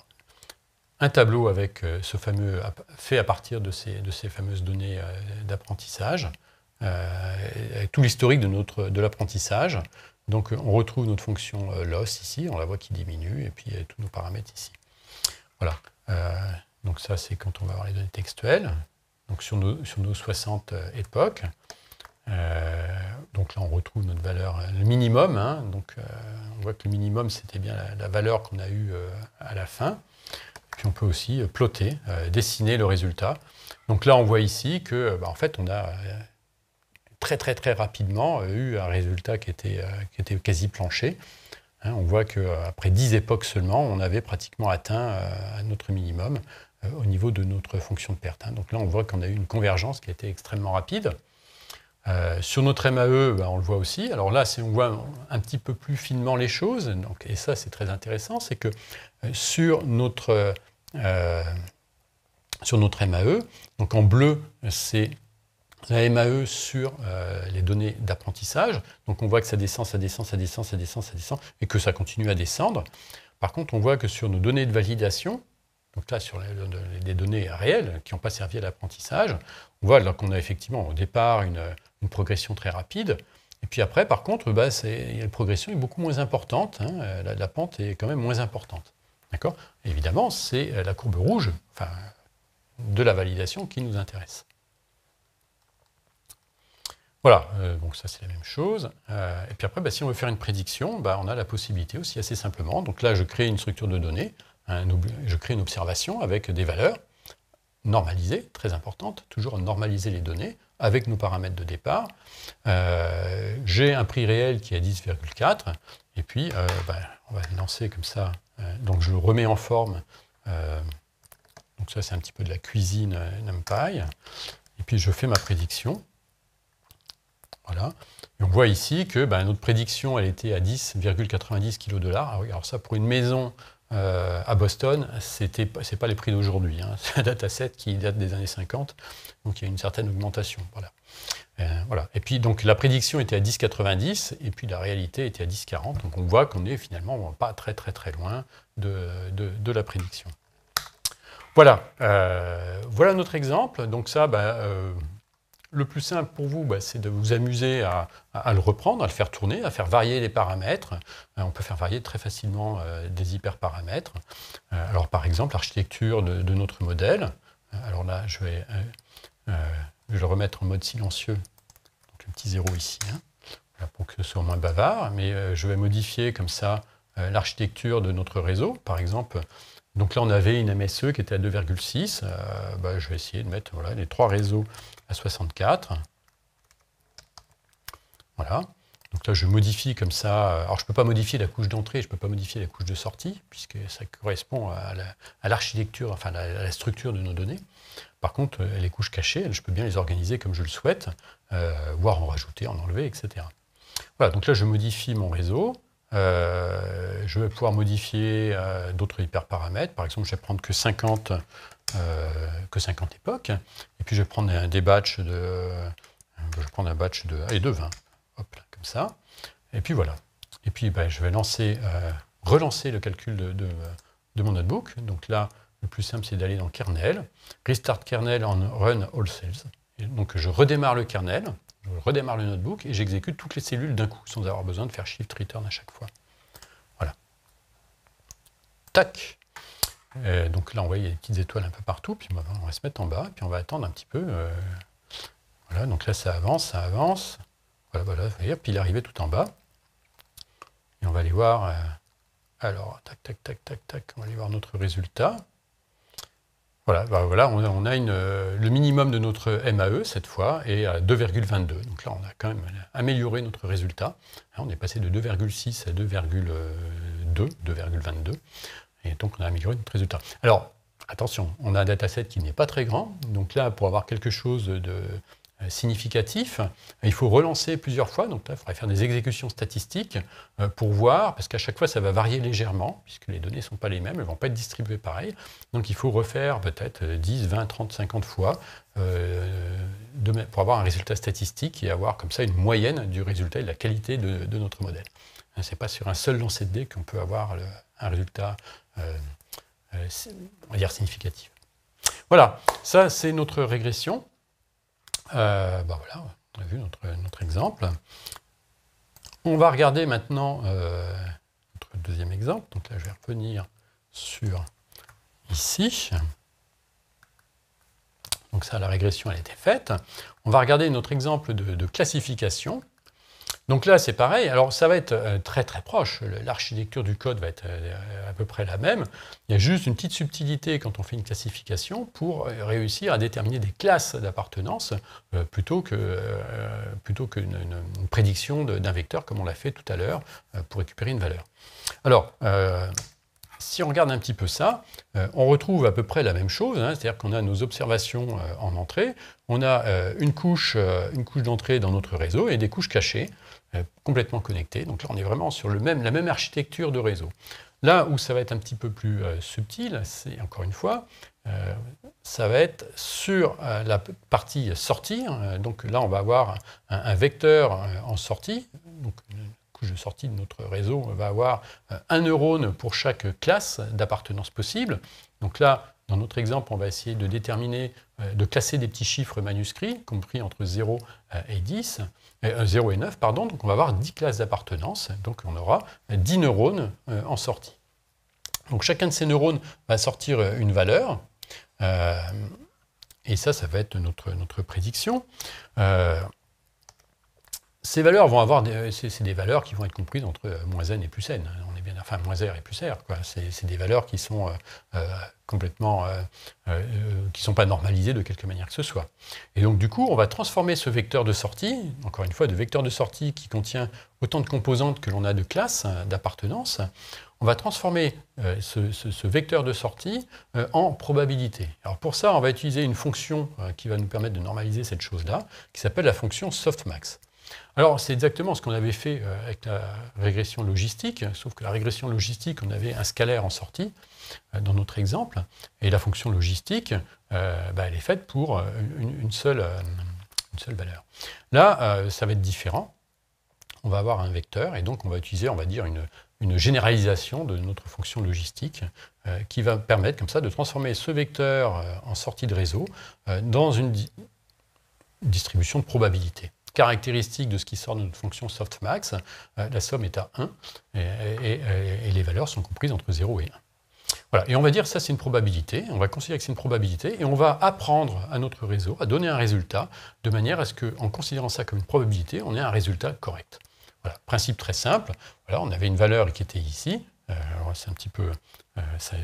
un tableau avec euh, ce fameux fait à partir de ces, de ces fameuses données d'apprentissage, tout l'historique de, de l'apprentissage, donc euh, on retrouve notre fonction euh, loss ici, on la voit qui diminue, et puis tous nos paramètres ici. Voilà. Euh, donc ça, c'est quand on va avoir les données textuelles, donc sur nos, sur nos 60 époques. donc là, on retrouve notre valeur, le minimum. Hein. donc on voit que le minimum, c'était bien la, valeur qu'on a eue à la fin. Puis on peut aussi plotter, dessiner le résultat. Donc là, on voit ici que, bah, en fait, on a très très très rapidement euh, eu un résultat qui était, euh, était quasi planché. Hein, on voit qu'après euh, 10 époques seulement, on avait pratiquement atteint notre minimum au niveau de notre fonction de perte. Hein. Donc là, on voit qu'on a eu une convergence qui a été extrêmement rapide. sur notre MAE, bah, on le voit aussi. Alors là, on voit un petit peu plus finement les choses, donc, et ça c'est très intéressant, c'est que sur notre, sur notre MAE, donc en bleu, c'est la MAE sur euh, les données d'apprentissage. Donc on voit que ça descend, ça descend, ça descend, ça descend, ça descend, et que ça continue à descendre. Par contre, on voit que sur nos données de validation, donc là sur les, données réelles qui n'ont pas servi à l'apprentissage, on voit qu'on a effectivement au départ une, progression très rapide. Et puis après, par contre, bah, la progression est beaucoup moins importante. Hein. la, pente est quand même moins importante. D'accord Évidemment, c'est euh, la courbe rouge de la validation qui nous intéresse. Voilà, euh, donc ça c'est la même chose. Euh, et puis après, bah, si on veut faire une prédiction, bah, on a la possibilité aussi assez simplement. Donc là, je crée une structure de données, je crée une observation avec des valeurs normalisées, très importantes, toujours normaliser les données avec nos paramètres de départ. Euh, j'ai un prix réel qui est à 10,4, et puis bah, on va lancer comme ça. donc je le remets en forme. donc ça c'est un petit peu de la cuisine NumPy. Et puis je fais ma prédiction on voit ici que ben, notre prédiction, elle était à 10,90 kg ah Alors ça, pour une maison euh, à Boston, ce n'est pas les prix d'aujourd'hui. C'est un dataset qui date des années 50, donc il y a une certaine augmentation. Voilà. Euh, et puis, donc, la prédiction était à 10,90 et puis la réalité était à 10,40. Donc, on voit qu'on est finalement pas très, très, très loin de, la prédiction. Voilà. Euh, voilà notre exemple. Donc, ça, ben, le plus simple pour vous, bah, c'est de vous amuser à, le reprendre, à le faire tourner, à faire varier les paramètres. Euh, on peut faire varier très facilement euh, des hyperparamètres. Euh, alors, par exemple, l'architecture de, notre modèle. Alors là, je vais, je vais le remettre en mode silencieux. Donc, le petit zéro ici. Hein. pour que ce soit moins bavard, mais je vais modifier comme ça l'architecture de notre réseau. Par exemple, donc là, on avait une MSE qui était à 2,6. Euh, bah, je vais essayer de mettre les trois réseaux à 64. Voilà. Donc là, je modifie comme ça. Euh, alors, je ne peux pas modifier la couche d'entrée, je ne peux pas modifier la couche de sortie, puisque ça correspond à l'architecture, enfin à la structure de nos données. Par contre, euh, les couches cachées, je peux bien les organiser comme je le souhaite, voire en rajouter, en enlever, etc. Voilà, donc là, je modifie mon réseau. Euh, je vais pouvoir modifier euh, d'autres hyperparamètres. Par exemple, je vais prendre que 50, euh, que 50 époques. Et puis, je vais prendre un, des batchs de. Je prendre un batch de. de 20. comme ça. Et puis, voilà. Et puis, ben, je vais relancer le calcul de, mon notebook. Donc là, le plus simple, c'est d'aller dans kernel. Restart kernel en run all cells. donc, je redémarre le kernel. Je redémarre le notebook et j'exécute toutes les cellules d'un coup, sans avoir besoin de faire shift return à chaque fois. Voilà. Tac euh, Donc là, on voit, qu'il y a des petites étoiles un peu partout. Puis on va se mettre en bas, puis on va attendre un petit peu. Euh, voilà, donc là, ça avance, ça avance. Voilà, voilà, voyez, puis il est arrivé tout en bas. Et on va aller voir... Euh, alors, tac, tac, tac, tac, tac, on va aller voir notre résultat. Voilà, bah voilà on a, euh, le minimum de notre MAE cette fois est à 2,22. Donc là, on a quand même amélioré notre résultat. Hein, on est passé de 2,6 à 2,2, 2,22. Euh, Et donc, on a amélioré notre résultat. Alors, attention, on a un dataset qui n'est pas très grand. Donc là, pour avoir quelque chose de euh, significatif. Il faut relancer plusieurs fois, donc il faudrait faire des exécutions statistiques euh, pour voir, parce qu'à chaque fois, ça va varier légèrement, puisque les données ne sont pas les mêmes, elles ne vont pas être distribuées pareil. Donc il faut refaire peut-être 10, 20, 30, 50 fois euh, pour avoir un résultat statistique et avoir comme ça une moyenne du résultat et de la qualité de, notre modèle. Hein, Ce n'est pas sur un seul lancer de dés qu'on peut avoir un résultat, dire, significatif. Voilà, ça c'est notre régression. Euh, bah voilà, on a vu notre, exemple. On va regarder maintenant euh, notre deuxième exemple. Donc là, je vais revenir sur ici. Donc ça, la régression, elle a été faite. On va regarder notre exemple de classification. Donc là, c'est pareil. Alors, ça va être euh, très très proche. L'architecture du code va être euh, à peu près la même. Il y a juste une petite subtilité quand on fait une classification pour euh, réussir à déterminer des classes d'appartenance plutôt que plutôt qu'une prédiction d'un vecteur comme on l'a fait tout à l'heure pour récupérer une valeur. Alors si on regarde un petit peu ça, on retrouve à peu près la même chose, hein. c'est-à-dire qu'on a nos observations en entrée, on a couche, une couche d'entrée dans notre réseau et des couches cachées. Euh, complètement connecté, Donc là, on est vraiment sur la même architecture de réseau. Là où ça va être un petit peu plus euh, subtil, c'est encore une fois, euh, ça va être sur la partie sortie. Hein. donc là, on va avoir un, vecteur en sortie. Donc, couche de sortie de notre réseau va avoir un neurone pour chaque classe d'appartenance possible. Donc là, dans notre exemple, on va essayer de déterminer, de classer des petits chiffres manuscrits, compris entre 0 et 10. 0 euh, et 9, pardon, donc on va avoir 10 classes d'appartenance, donc on aura 10 neurones euh, en sortie. Donc chacun de ces neurones va sortir euh, une valeur, et ça, ça va être notre, notre prédiction. ces valeurs vont avoir, des... c'est des valeurs qui vont être comprises entre moins n et plus n. Hein enfin moins R et plus R. C'est des valeurs qui sont euh, euh, complètement, euh, qui sont pas normalisées de quelque manière que ce soit. Et donc du coup, on va transformer ce vecteur de sortie, encore une fois, de vecteur de sortie qui contient autant de composantes que l'on a de classes, d'appartenance. On va transformer ce, vecteur de sortie en probabilité. Alors pour ça, on va utiliser une fonction qui va nous permettre de normaliser cette chose-là, qui s'appelle la fonction softmax. Alors, c'est exactement ce qu'on avait fait euh, avec la régression logistique, sauf que la régression logistique, on avait un scalaire en sortie, euh, dans notre exemple, et la fonction logistique, euh, bah, elle est faite pour une, seule, valeur. Là, ça va être différent. On va avoir un vecteur, et donc on va utiliser, on va dire, une, généralisation de notre fonction logistique qui va permettre, comme ça, de transformer ce vecteur en sortie de réseau dans une distribution de probabilité caractéristique de ce qui sort de notre fonction softmax, euh, la somme est à 1 et, les valeurs sont comprises entre 0 et 1. Voilà, et on va dire ça c'est une probabilité, on va considérer que c'est une probabilité, et on va apprendre à notre réseau à donner un résultat de manière à ce que en considérant ça comme une probabilité, on ait un résultat correct. Voilà, principe très simple, voilà, on avait une valeur qui était ici, alors euh, c'est un petit peu, euh, c'est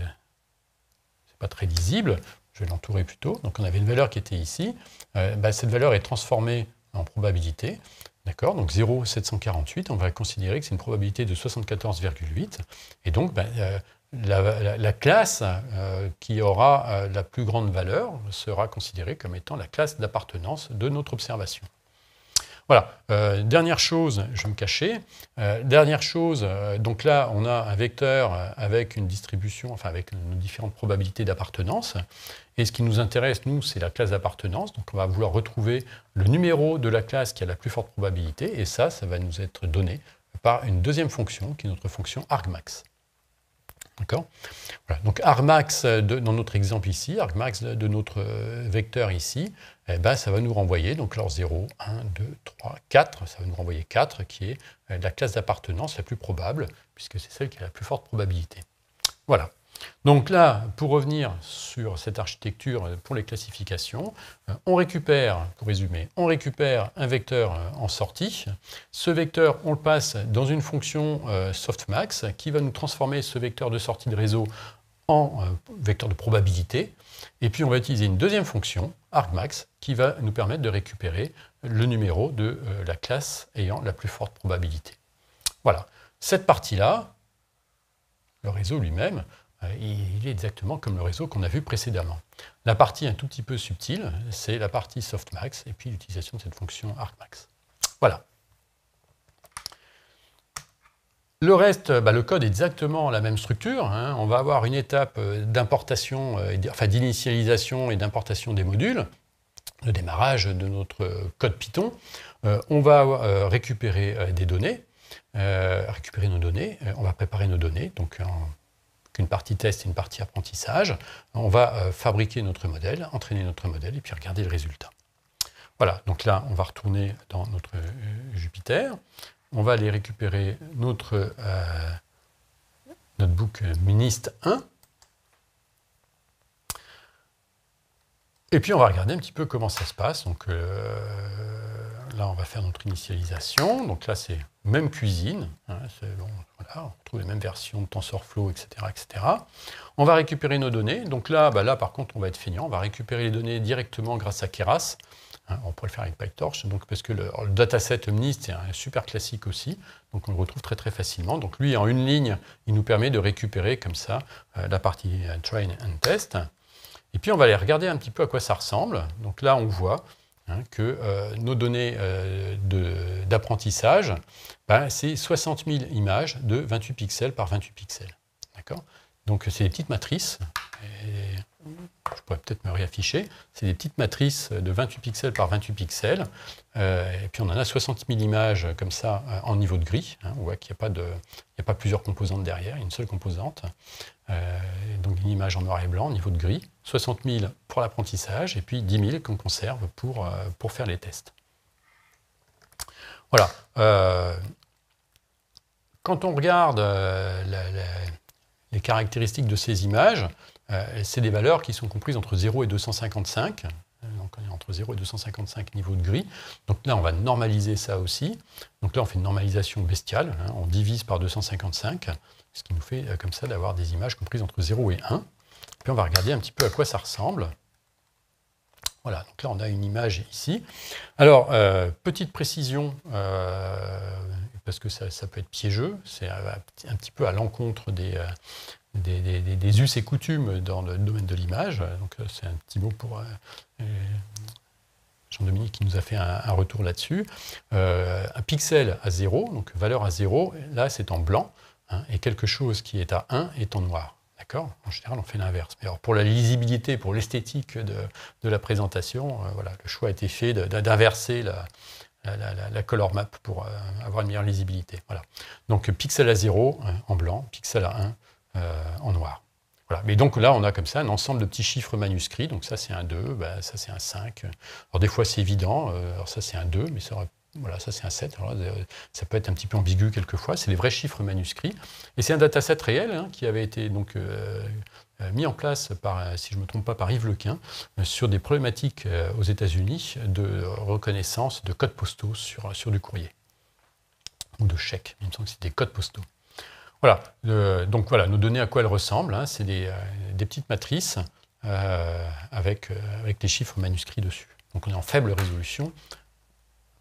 pas très lisible, je vais l'entourer plutôt, donc on avait une valeur qui était ici, ben, cette valeur est transformée en probabilité. D'accord Donc 0,748, on va considérer que c'est une probabilité de 74,8. Et donc, ben, euh, la, classe euh, qui aura euh, la plus grande valeur sera considérée comme étant la classe d'appartenance de notre observation. Voilà, dernière chose, je vais me cacher, dernière chose, donc là, on a un vecteur avec une distribution, enfin avec nos différentes probabilités d'appartenance. Et ce qui nous intéresse, nous, c'est la classe d'appartenance. Donc on va vouloir retrouver le numéro de la classe qui a la plus forte probabilité. Et ça, ça va nous être donné par une deuxième fonction, qui est notre fonction argmax. D'accord voilà. Donc argmax, dans notre exemple ici, argmax de, notre vecteur ici, eh ben, ça va nous renvoyer, donc alors 0, 1, 2, 3, 4, ça va nous renvoyer 4, qui est euh, la classe d'appartenance la plus probable, puisque c'est celle qui a la plus forte probabilité. Voilà. Donc là, pour revenir sur cette architecture euh, pour les classifications, euh, on récupère, pour résumer, on récupère un vecteur euh, en sortie. Ce vecteur, on le passe dans une fonction softmax qui va nous transformer ce vecteur de sortie de réseau en vecteur de probabilité. Et puis on va utiliser une deuxième fonction, argmax, qui va nous permettre de récupérer le numéro de la classe ayant la plus forte probabilité. Voilà, cette partie-là, le réseau lui-même, euh, il est exactement comme le réseau qu'on a vu précédemment. La partie un tout petit peu subtile, c'est la partie softmax et puis l'utilisation de cette fonction arcmax. Voilà. Le reste, euh, bah, le code est exactement la même structure. Hein. On va avoir une étape euh, d'importation, d'initialisation et d'importation des modules, le démarrage de notre code Python. on va récupérer des données, récupérer nos données. on va préparer nos données, donc qu'une partie test et une partie apprentissage. On va euh, fabriquer notre modèle, entraîner notre modèle et puis regarder le résultat. Voilà, donc là, on va retourner dans notre euh, Jupiter. On va aller récupérer notre euh, notebook euh, ministre 1. Et puis on va regarder un petit peu comment ça se passe. Donc là, on va faire notre initialisation. Donc là, c'est même cuisine, hein, on trouve les mêmes versions de TensorFlow, etc., etc. On va récupérer nos données. Donc là, bah là, par contre, on va être feignant. On va récupérer les données directement grâce à Keras. Hein, on pourrait le faire avec PyTorch, donc, parce que le, dataset MNIST est un super classique aussi. Donc on le retrouve très très facilement. Donc lui, en une ligne, il nous permet de récupérer comme ça euh, la partie euh, train and test. Et puis on va aller regarder un petit peu à quoi ça ressemble. Donc là, on voit Hein, que euh, nos données euh, d'apprentissage, ben, c'est 60 000 images de 28 pixels par 28 pixels. D'accord Donc c'est des petites matrices je pourrais peut-être me réafficher, c'est des petites matrices de 28 pixels par 28 pixels. Euh, et puis on en a 60 000 images euh, comme ça euh, en niveau de gris. on hein, voit qu'il n'y a, pas plusieurs composantes derrière, il y a une seule composante. donc une image en noir et blanc, niveau de gris. 60 000 pour l'apprentissage et puis 10 000 qu'on conserve pour, faire les tests. Voilà. quand on regarde les caractéristiques de ces images, euh, c'est des valeurs qui sont comprises entre 0 et 255. Euh, donc, on euh, est entre 0 et 255 niveaux de gris. Donc là, on va normaliser ça aussi. Donc là, on fait une normalisation bestiale. Hein. on divise par 255, ce qui nous fait comme ça d'avoir des images comprises entre 0 et 1. Puis on va regarder un petit peu à quoi ça ressemble. Voilà, donc là on a une image ici. Alors, petite précision, parce que ça, peut être piégeux, c'est un, petit peu à l'encontre des, des, us et coutumes dans le domaine de l'image. Donc euh, c'est un petit mot pour euh, euh, Jean-Dominique qui nous a fait un, retour là-dessus. un pixel à 0, donc valeur à 0, là c'est en blanc, hein, et quelque chose qui est à 1 est en noir. D'accord En général, on fait l'inverse. Mais alors, pour la lisibilité, pour l'esthétique de, la présentation, voilà, le choix a été fait d'inverser la, color map pour avoir une meilleure lisibilité. Voilà. Donc pixel à 0 hein, en blanc, pixel à 1 euh, en noir. Voilà. Mais donc là, on a comme ça un ensemble de petits chiffres manuscrits. Donc ça, c'est un 2, bah, ça, c'est un 5. Alors des fois, c'est évident. Euh, alors ça, c'est un 2, mais ça voilà, ça c'est un 7. Euh, ça peut être un petit peu ambigu quelquefois. C'est les vrais chiffres manuscrits. Et c'est un dataset réel hein, qui avait été donc, mis en place, par, si je ne me trompe pas, par Yves Lequin, sur des problématiques aux États-Unis de reconnaissance de codes postaux sur, sur du courrier ou de chèques. Il me semble que c'est des codes postaux. Voilà. donc voilà, nos données, à quoi elles ressemblent hein, C'est euh, des, petites matrices euh, avec, euh, avec des chiffres manuscrits dessus. Donc on est en faible résolution,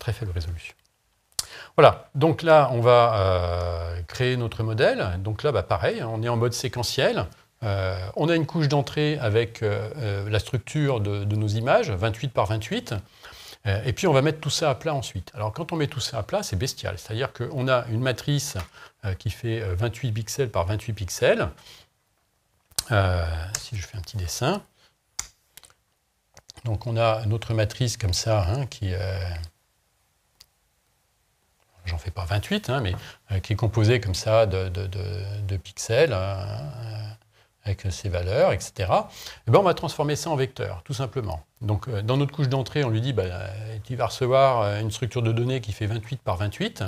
très faible résolution. Voilà, donc là, on va créer notre modèle. Donc là, bah, pareil, hein, on est en mode séquentiel. on a une couche d'entrée avec la structure de, de, nos images, 28 par 28. et puis, on va mettre tout ça à plat ensuite. Alors, quand on met tout ça à plat, c'est bestial. C'est-à-dire qu'on a une matrice euh, qui fait 28 euh, pixels par 28 pixels. Euh, si je fais un petit dessin. Donc on a notre matrice comme ça, hein, qui j'en fais pas 28, hein, mais qui est composée comme ça de, pixels avec ses valeurs, etc. Et eh ben, on va transformer ça en vecteur, tout simplement. Donc dans notre couche d'entrée, on lui dit, ben, tu recevoir une structure de données qui fait 28 par 28.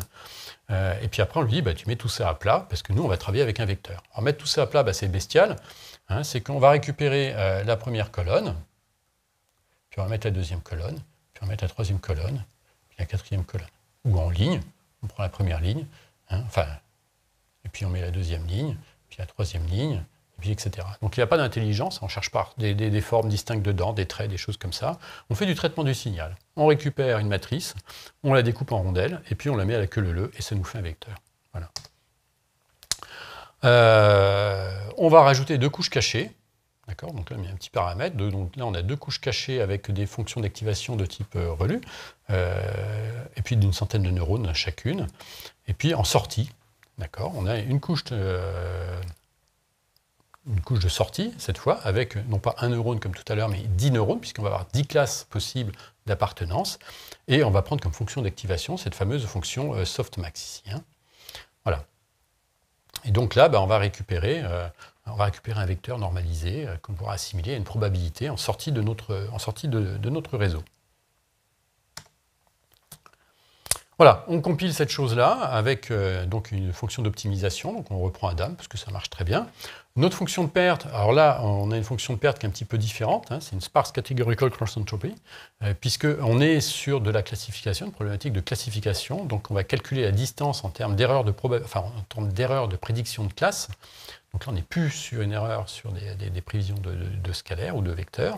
Euh, et puis après, on lui dit, bah, tu mets tout ça à plat, parce que nous, on va travailler avec un vecteur. Alors mettre tout ça à plat, bah, c'est bestial. Hein. c'est qu'on va récupérer euh, la première colonne, puis on va mettre la deuxième colonne, puis on va mettre la troisième colonne, puis la quatrième colonne. Ou en ligne, on prend la première ligne, hein, enfin, et puis on met la deuxième ligne, puis la troisième ligne, etc. Donc il n'y a pas d'intelligence, on cherche pas des, formes distinctes dedans, des traits, des choses comme ça. On fait du traitement du signal. On récupère une matrice, on la découpe en rondelles, et puis on la met à la queue leu et ça nous fait un vecteur. Voilà. Euh, on va rajouter deux couches cachées. D'accord Donc là, il y a un petit paramètre. donc là, on a deux couches cachées avec des fonctions d'activation de type euh, relu, euh, et puis d'une centaine de neurones chacune. Et puis en sortie, d'accord, on a une couche une couche de sortie, cette fois, avec non pas un neurone comme tout à l'heure, mais 10 neurones, puisqu'on va avoir 10 classes possibles d'appartenance. Et on va prendre comme fonction d'activation cette fameuse fonction euh, softmax ici. Voilà. Et donc là, bah, on, va récupérer, euh, on va récupérer un vecteur normalisé euh, qu'on pourra assimiler à une probabilité en sortie de notre, en sortie de, notre réseau. Voilà, on compile cette chose-là avec donc une fonction d'optimisation. Donc on reprend Adam parce que ça marche très bien. Notre fonction de perte, alors là, on a une fonction de perte qui est un petit peu différente, hein. c'est une sparse categorical cross entropy, euh, puisqu'on est sur de la classification, une problématique de classification, donc on va calculer la distance en termes d'erreur de, enfin, en de prédiction de classe. Donc là, on n'est plus sur une erreur sur des, prévisions de, scalaire scalaires ou de vecteurs.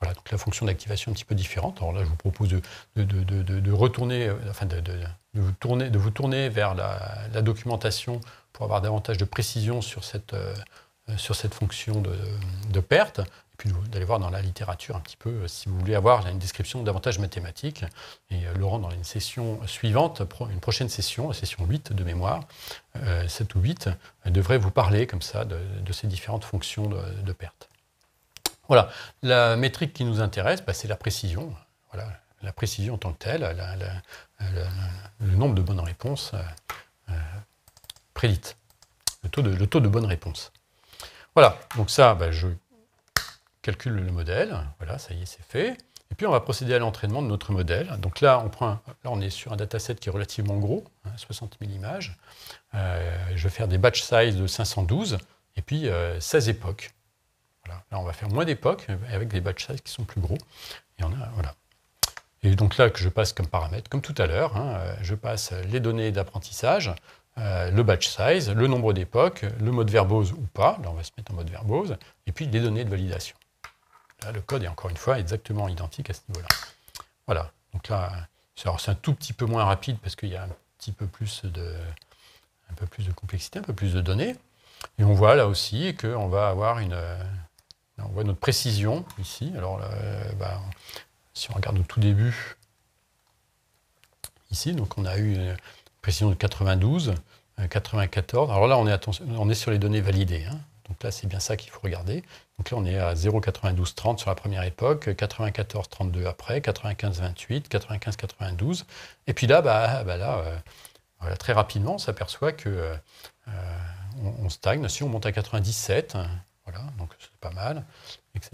Voilà, donc la fonction d'activation est un petit peu différente. Alors là, je vous propose de, retourner, euh, enfin de, vous tourner, de vous tourner vers la documentation pour avoir davantage de précision sur cette, euh, sur cette fonction de, de perte puis d'aller voir dans la littérature un petit peu euh, si vous voulez avoir une description davantage mathématique. Et euh, Laurent, dans une session suivante, une prochaine session, la session 8 de mémoire, 7 ou 8, devrait vous parler comme ça de, ces différentes fonctions de, perte. Voilà, la métrique qui nous intéresse, bah, c'est la précision. Voilà, la précision en tant que telle, le nombre de bonnes réponses prédite le taux de, le taux de bonne réponse. Voilà, donc ça, bah, je calcule le modèle, voilà, ça y est, c'est fait. Et puis on va procéder à l'entraînement de notre modèle. Donc là, on, est sur un dataset qui est relativement gros, 60 hein, 000 images. Euh, je vais faire des batch size de 512 et puis 16 euh, époques. Là, on va faire moins d'époques avec des batch size qui sont plus gros. Et voilà. Et donc là, que je passe comme paramètre, comme tout à l'heure, hein, euh, je passe les données d'apprentissage, euh, le batch size, le nombre d'époques, le mode verbose ou pas, là on va se mettre en mode verbose, et puis les données de validation. Là, le code est encore une fois exactement identique à ce niveau-là. Voilà, donc là, c'est un tout petit peu moins rapide parce qu'il y a un petit peu plus de, un peu plus de complexité, un peu plus de données. Et on voit là aussi qu'on va avoir une... Euh, on voit notre précision ici. Alors, là, euh, bah, si on regarde au tout début, ici, donc on a eu précision de 92, 94. Euh, Alors là, on est, on est sur les données validées. Hein. Donc là, c'est bien ça qu'il faut regarder. Donc là, on est à 0,92, 30 sur la première époque, 94, 32 après, 95, 28, 95, 92. Et puis là, bah, ah, bah là euh, très rapidement, on s'aperçoit que euh, on, stagne. Si on monte à 97, hein, voilà, donc c'est pas mal.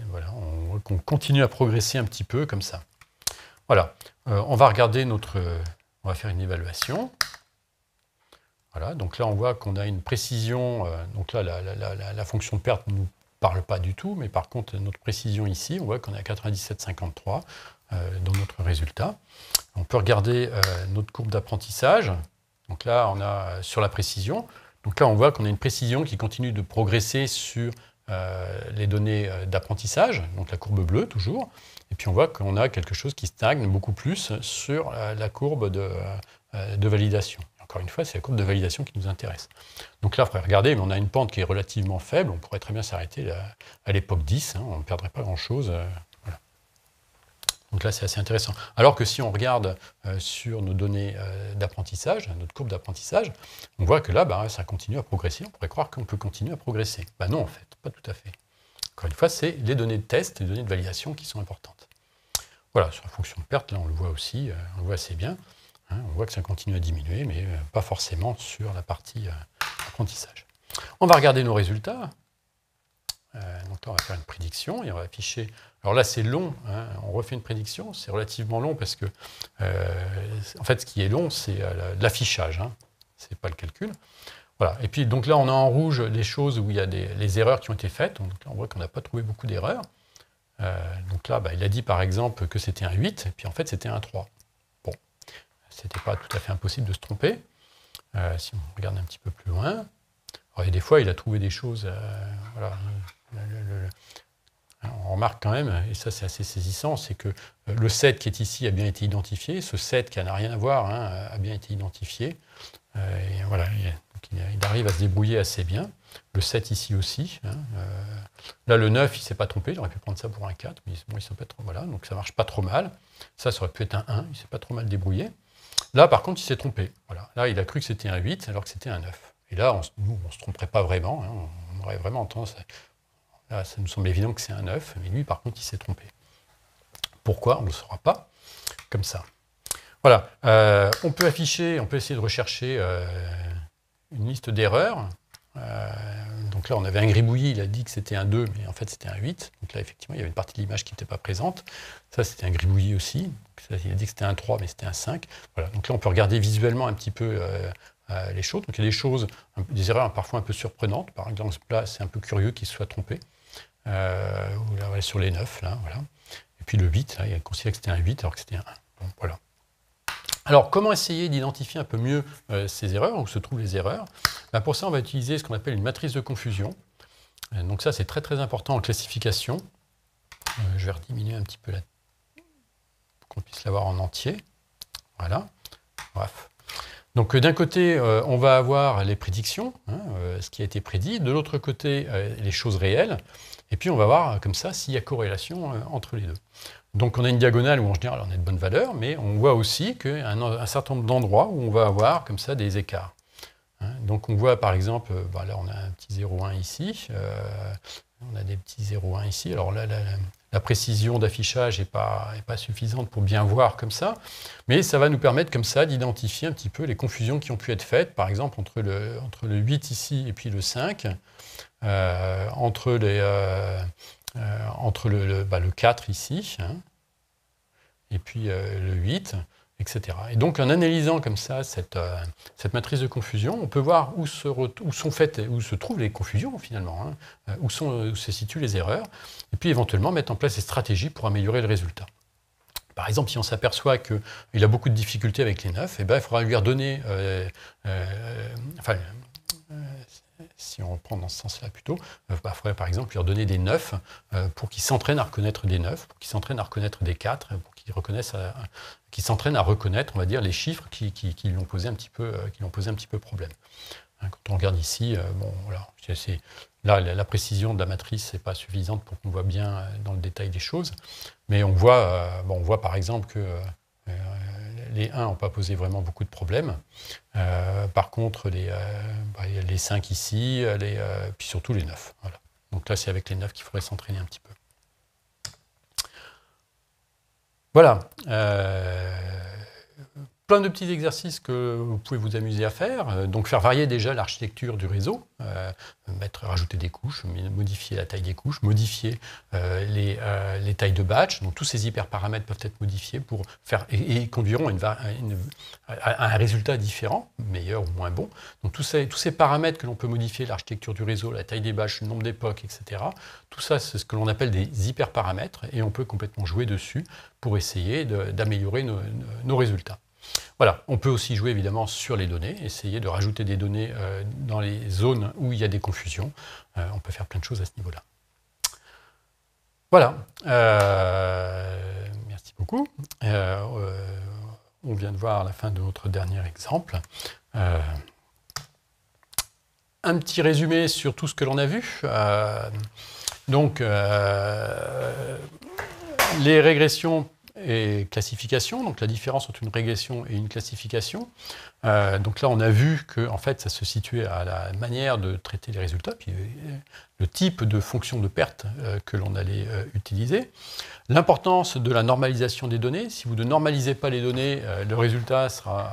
voilà, on, continue à progresser un petit peu comme ça. Voilà, on va regarder notre on va faire une évaluation. Voilà, donc là, on voit qu'on a une précision. Euh, donc là, la, fonction de fonction perte ne nous parle pas du tout, mais par contre, notre précision ici, on voit qu'on a 97,53 euh, dans notre résultat. On peut regarder euh, notre courbe d'apprentissage. Donc là, on a sur la précision. Donc là, on voit qu'on a une précision qui continue de progresser sur euh, les données euh, d'apprentissage, donc la courbe bleue toujours, et puis on voit qu'on a quelque chose qui stagne beaucoup plus sur euh, la courbe de, validation. Encore une fois, c'est la courbe de validation qui nous intéresse. Donc là, regarder mais on a une pente qui est relativement faible, on pourrait très bien s'arrêter à l'époque 10, hein. on ne perdrait pas grand-chose. Donc là, c'est assez intéressant. Alors que si on regarde sur nos données d'apprentissage, notre courbe d'apprentissage, on voit que là, bah, ça continue à progresser, on pourrait croire qu'on peut continuer à progresser. Bah non, en fait, pas tout à fait. Encore une fois, c'est les données de test les données de validation qui sont importantes. Voilà, sur la fonction de perte, là on le voit aussi, euh, on le voit assez bien. Hein. on voit que ça continue à diminuer, mais euh, pas forcément sur la partie euh, apprentissage. On va regarder nos résultats. donc on va faire une prédiction et on va afficher. Alors là, c'est long. Hein. on refait une prédiction. C'est relativement long parce que, en fait, ce qui est long, c'est l'affichage. Hein. C'est ce pas le calcul. Voilà. Et puis, donc là, on a en rouge les choses où il y a des, les erreurs qui ont été faites. Donc là, on voit qu'on n'a pas trouvé beaucoup d'erreurs. Euh, donc là, bah, il a dit par exemple que c'était un 8, et puis en fait, c'était un 3. Bon, ce n'était pas tout à fait impossible de se tromper. Euh, si on regarde un petit peu plus loin. et des fois, il a trouvé des choses. Euh, voilà, on remarque quand même, et ça c'est assez saisissant, c'est que le 7 qui est ici a bien été identifié, ce 7 qui n'a rien à voir hein, a bien été identifié. Euh, voilà, il, arrive à se débrouiller assez bien. Le 7 ici aussi. Hein, euh. là, le 9, il ne s'est pas trompé. j'aurais pu prendre ça pour un 4, mais bon, il Voilà, donc ça marche pas trop mal. Ça, ça aurait pu être un 1. Il s'est pas trop mal débrouillé. Là, par contre, il s'est trompé. Voilà. Là, il a cru que c'était un 8 alors que c'était un 9. Et là, on, nous, on ne se tromperait pas vraiment. Hein, on aurait vraiment tendance. Là, ça nous semble évident que c'est un 9, mais lui, par contre, il s'est trompé. Pourquoi On ne le saura pas comme ça. Voilà. Euh, on peut afficher, on peut essayer de rechercher euh, une liste d'erreurs. Euh, donc là, on avait un gribouillis, il a dit que c'était un 2, mais en fait, c'était un 8. Donc là, effectivement, il y avait une partie de l'image qui n'était pas présente. Ça, c'était un gribouillis aussi. il a dit que c'était un 3, mais c'était un 5. Voilà. Donc là, on peut regarder visuellement un petit peu les choses. Donc il y a des choses, des erreurs parfois un peu surprenantes. Par exemple, là, c'est un peu curieux qu'il se soit trompé. sur les 9, là, voilà. Et puis le 8, il il considéré que c'était un 8 alors que c'était un 1. voilà. Alors, comment essayer d'identifier un peu mieux euh, ces erreurs, où se trouvent les erreurs ben, Pour ça, on va utiliser ce qu'on appelle une matrice de confusion. Euh, donc ça, c'est très très important en classification. Euh, je vais rediminuer un petit peu la... pour qu'on puisse l'avoir en entier. Voilà. Bref. Donc d'un côté, on va avoir les prédictions, hein, ce qui a été prédit. De l'autre côté, les choses réelles. Et puis on va voir comme ça s'il y a corrélation entre les deux. Donc on a une diagonale où en général on a de bonnes valeurs, mais on voit aussi a un certain nombre d'endroits où on va avoir comme ça des écarts. Hein. donc on voit par exemple, euh, là on a un petit 0,1 ici, euh, on a des petits 0,1 ici. Alors là, la, précision d'affichage n'est pas, suffisante pour bien voir comme ça, mais ça va nous permettre comme ça d'identifier un petit peu les confusions qui ont pu être faites, par exemple entre le, entre 8 ici et puis le 5, euh, entre les... Euh, entre le, 4 bah, ici, hein, et puis euh, le 8, etc. Et donc en analysant comme ça euh, cette, matrice de confusion, on peut voir où se, sont faites, où se trouvent les confusions finalement, hein, où, sont, se situent les erreurs, et puis éventuellement mettre en place des stratégies pour améliorer le résultat. Par exemple, si on s'aperçoit qu'il a beaucoup de difficultés avec les 9, eh ben, il faudra lui redonner, si on reprend dans ce sens-là plutôt, il euh, bah, faudrait par exemple leur donner des 9 euh, pour qu'ils s'entraînent à reconnaître des 9, pour qu'ils s'entraînent à reconnaître des 4, euh, pour qu'ils reconnaissent à, s'entraînent à reconnaître, on va dire, les chiffres qui, qui, qui l'ont posé un petit peu, qui l'ont posé un petit peu problème. Hein, quand on regarde ici, bon, voilà, c'est, là, la précision de la matrice n'est pas suffisante pour qu'on voit bien dans le détail des choses, mais on voit, on voit par exemple que les 1 n'ont pas posé vraiment beaucoup de problèmes. Euh, par contre, les, 5 euh, bah, ici, euh, les, puis surtout les 9. Donc là, c'est avec les 9 qu'il faudrait s'entraîner un petit peu. Voilà plein de petits exercices que vous pouvez vous amuser à faire. Euh, donc faire varier déjà l'architecture du réseau, euh, mettre, rajouter des couches, modifier la taille des couches, modifier euh, les, les, tailles de batch. Donc tous ces hyperparamètres peuvent être modifiés pour faire et, conduiront à, une, un résultat différent, meilleur ou moins bon. Donc tous ces, tous ces paramètres que l'on peut modifier, l'architecture du réseau, la taille des batches, le nombre d'époques, etc. Tout ça, c'est ce que l'on appelle des hyperparamètres et on peut complètement jouer dessus pour essayer d'améliorer nos résultats. Voilà, on peut aussi jouer évidemment sur les données, essayer de rajouter des données euh, dans les zones où il y a des confusions. Euh, on peut faire plein de choses à ce niveau-là. Voilà, euh, merci beaucoup. on vient de voir la fin de notre dernier exemple. un petit résumé sur tout ce que l'on a vu. donc, les régressions et classification, donc la différence entre une régression et une classification. Euh, donc là, on a vu que en fait, ça se situait à la manière de traiter les résultats, puis euh, le type de fonction de perte euh, que l'on allait utiliser. L'importance de la normalisation des données. Si vous ne normalisez pas les données, le résultat sera,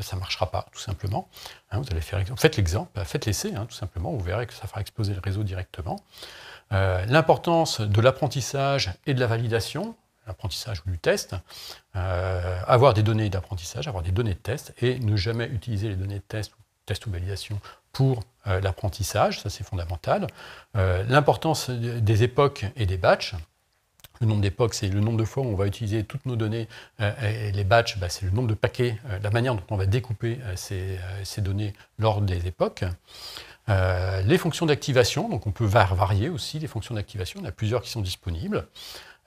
ça marchera pas, tout simplement. Hein, vous allez faire, faites l'exemple, bah, faites l'essai, hein, tout simplement. Vous verrez que ça fera exploser le réseau directement. L'importance de l'apprentissage et de la validation l'apprentissage ou du test, euh, avoir des données d'apprentissage, avoir des données de test, et ne jamais utiliser les données de test ou test ou validation pour euh, l'apprentissage, ça c'est fondamental. Euh, l'importance des époques et des batchs. Le nombre d'époques, c'est le nombre de fois où on va utiliser toutes nos données. et les batchs, bah, c'est le nombre de paquets, la manière dont on va découper ces, ces, données lors des époques. les fonctions d'activation, donc on peut varier aussi les fonctions d'activation, il y en a plusieurs qui sont disponibles.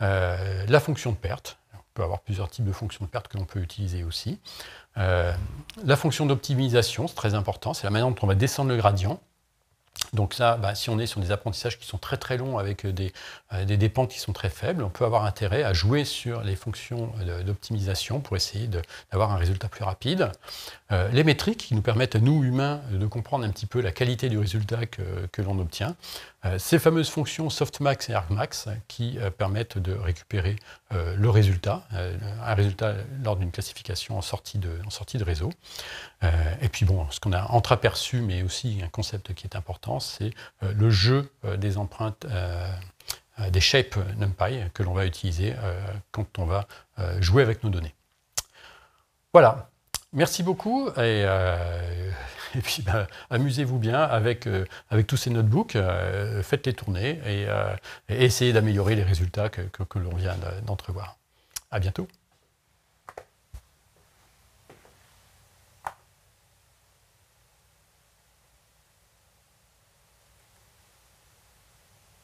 Euh, la fonction de perte, on peut avoir plusieurs types de fonctions de perte que l'on peut utiliser aussi. Euh, la fonction d'optimisation, c'est très important, c'est la manière dont on va descendre le gradient. Donc là, bah, si on est sur des apprentissages qui sont très très longs avec des, euh, dépenses qui sont très faibles, on peut avoir intérêt à jouer sur les fonctions d'optimisation pour essayer d'avoir un résultat plus rapide. les métriques qui nous permettent à nous humains de comprendre un petit peu la qualité du résultat que, que l'on obtient. Euh, ces fameuses fonctions softmax et argmax euh, qui euh, permettent de récupérer le résultat, un résultat lors d'une classification en sortie de, réseau. et puis bon, ce qu'on a entreaperçu, mais aussi un concept qui est important, c'est le jeu des empreintes des shapes NumPy que l'on va utiliser quand on va jouer avec nos données. Voilà, Merci beaucoup et, euh, puis bah, amusez-vous bien avec, euh, avec tous ces notebooks, euh, faites-les tourner et, essayez d'améliorer les résultats que, que l'on vient d'entrevoir. À bientôt.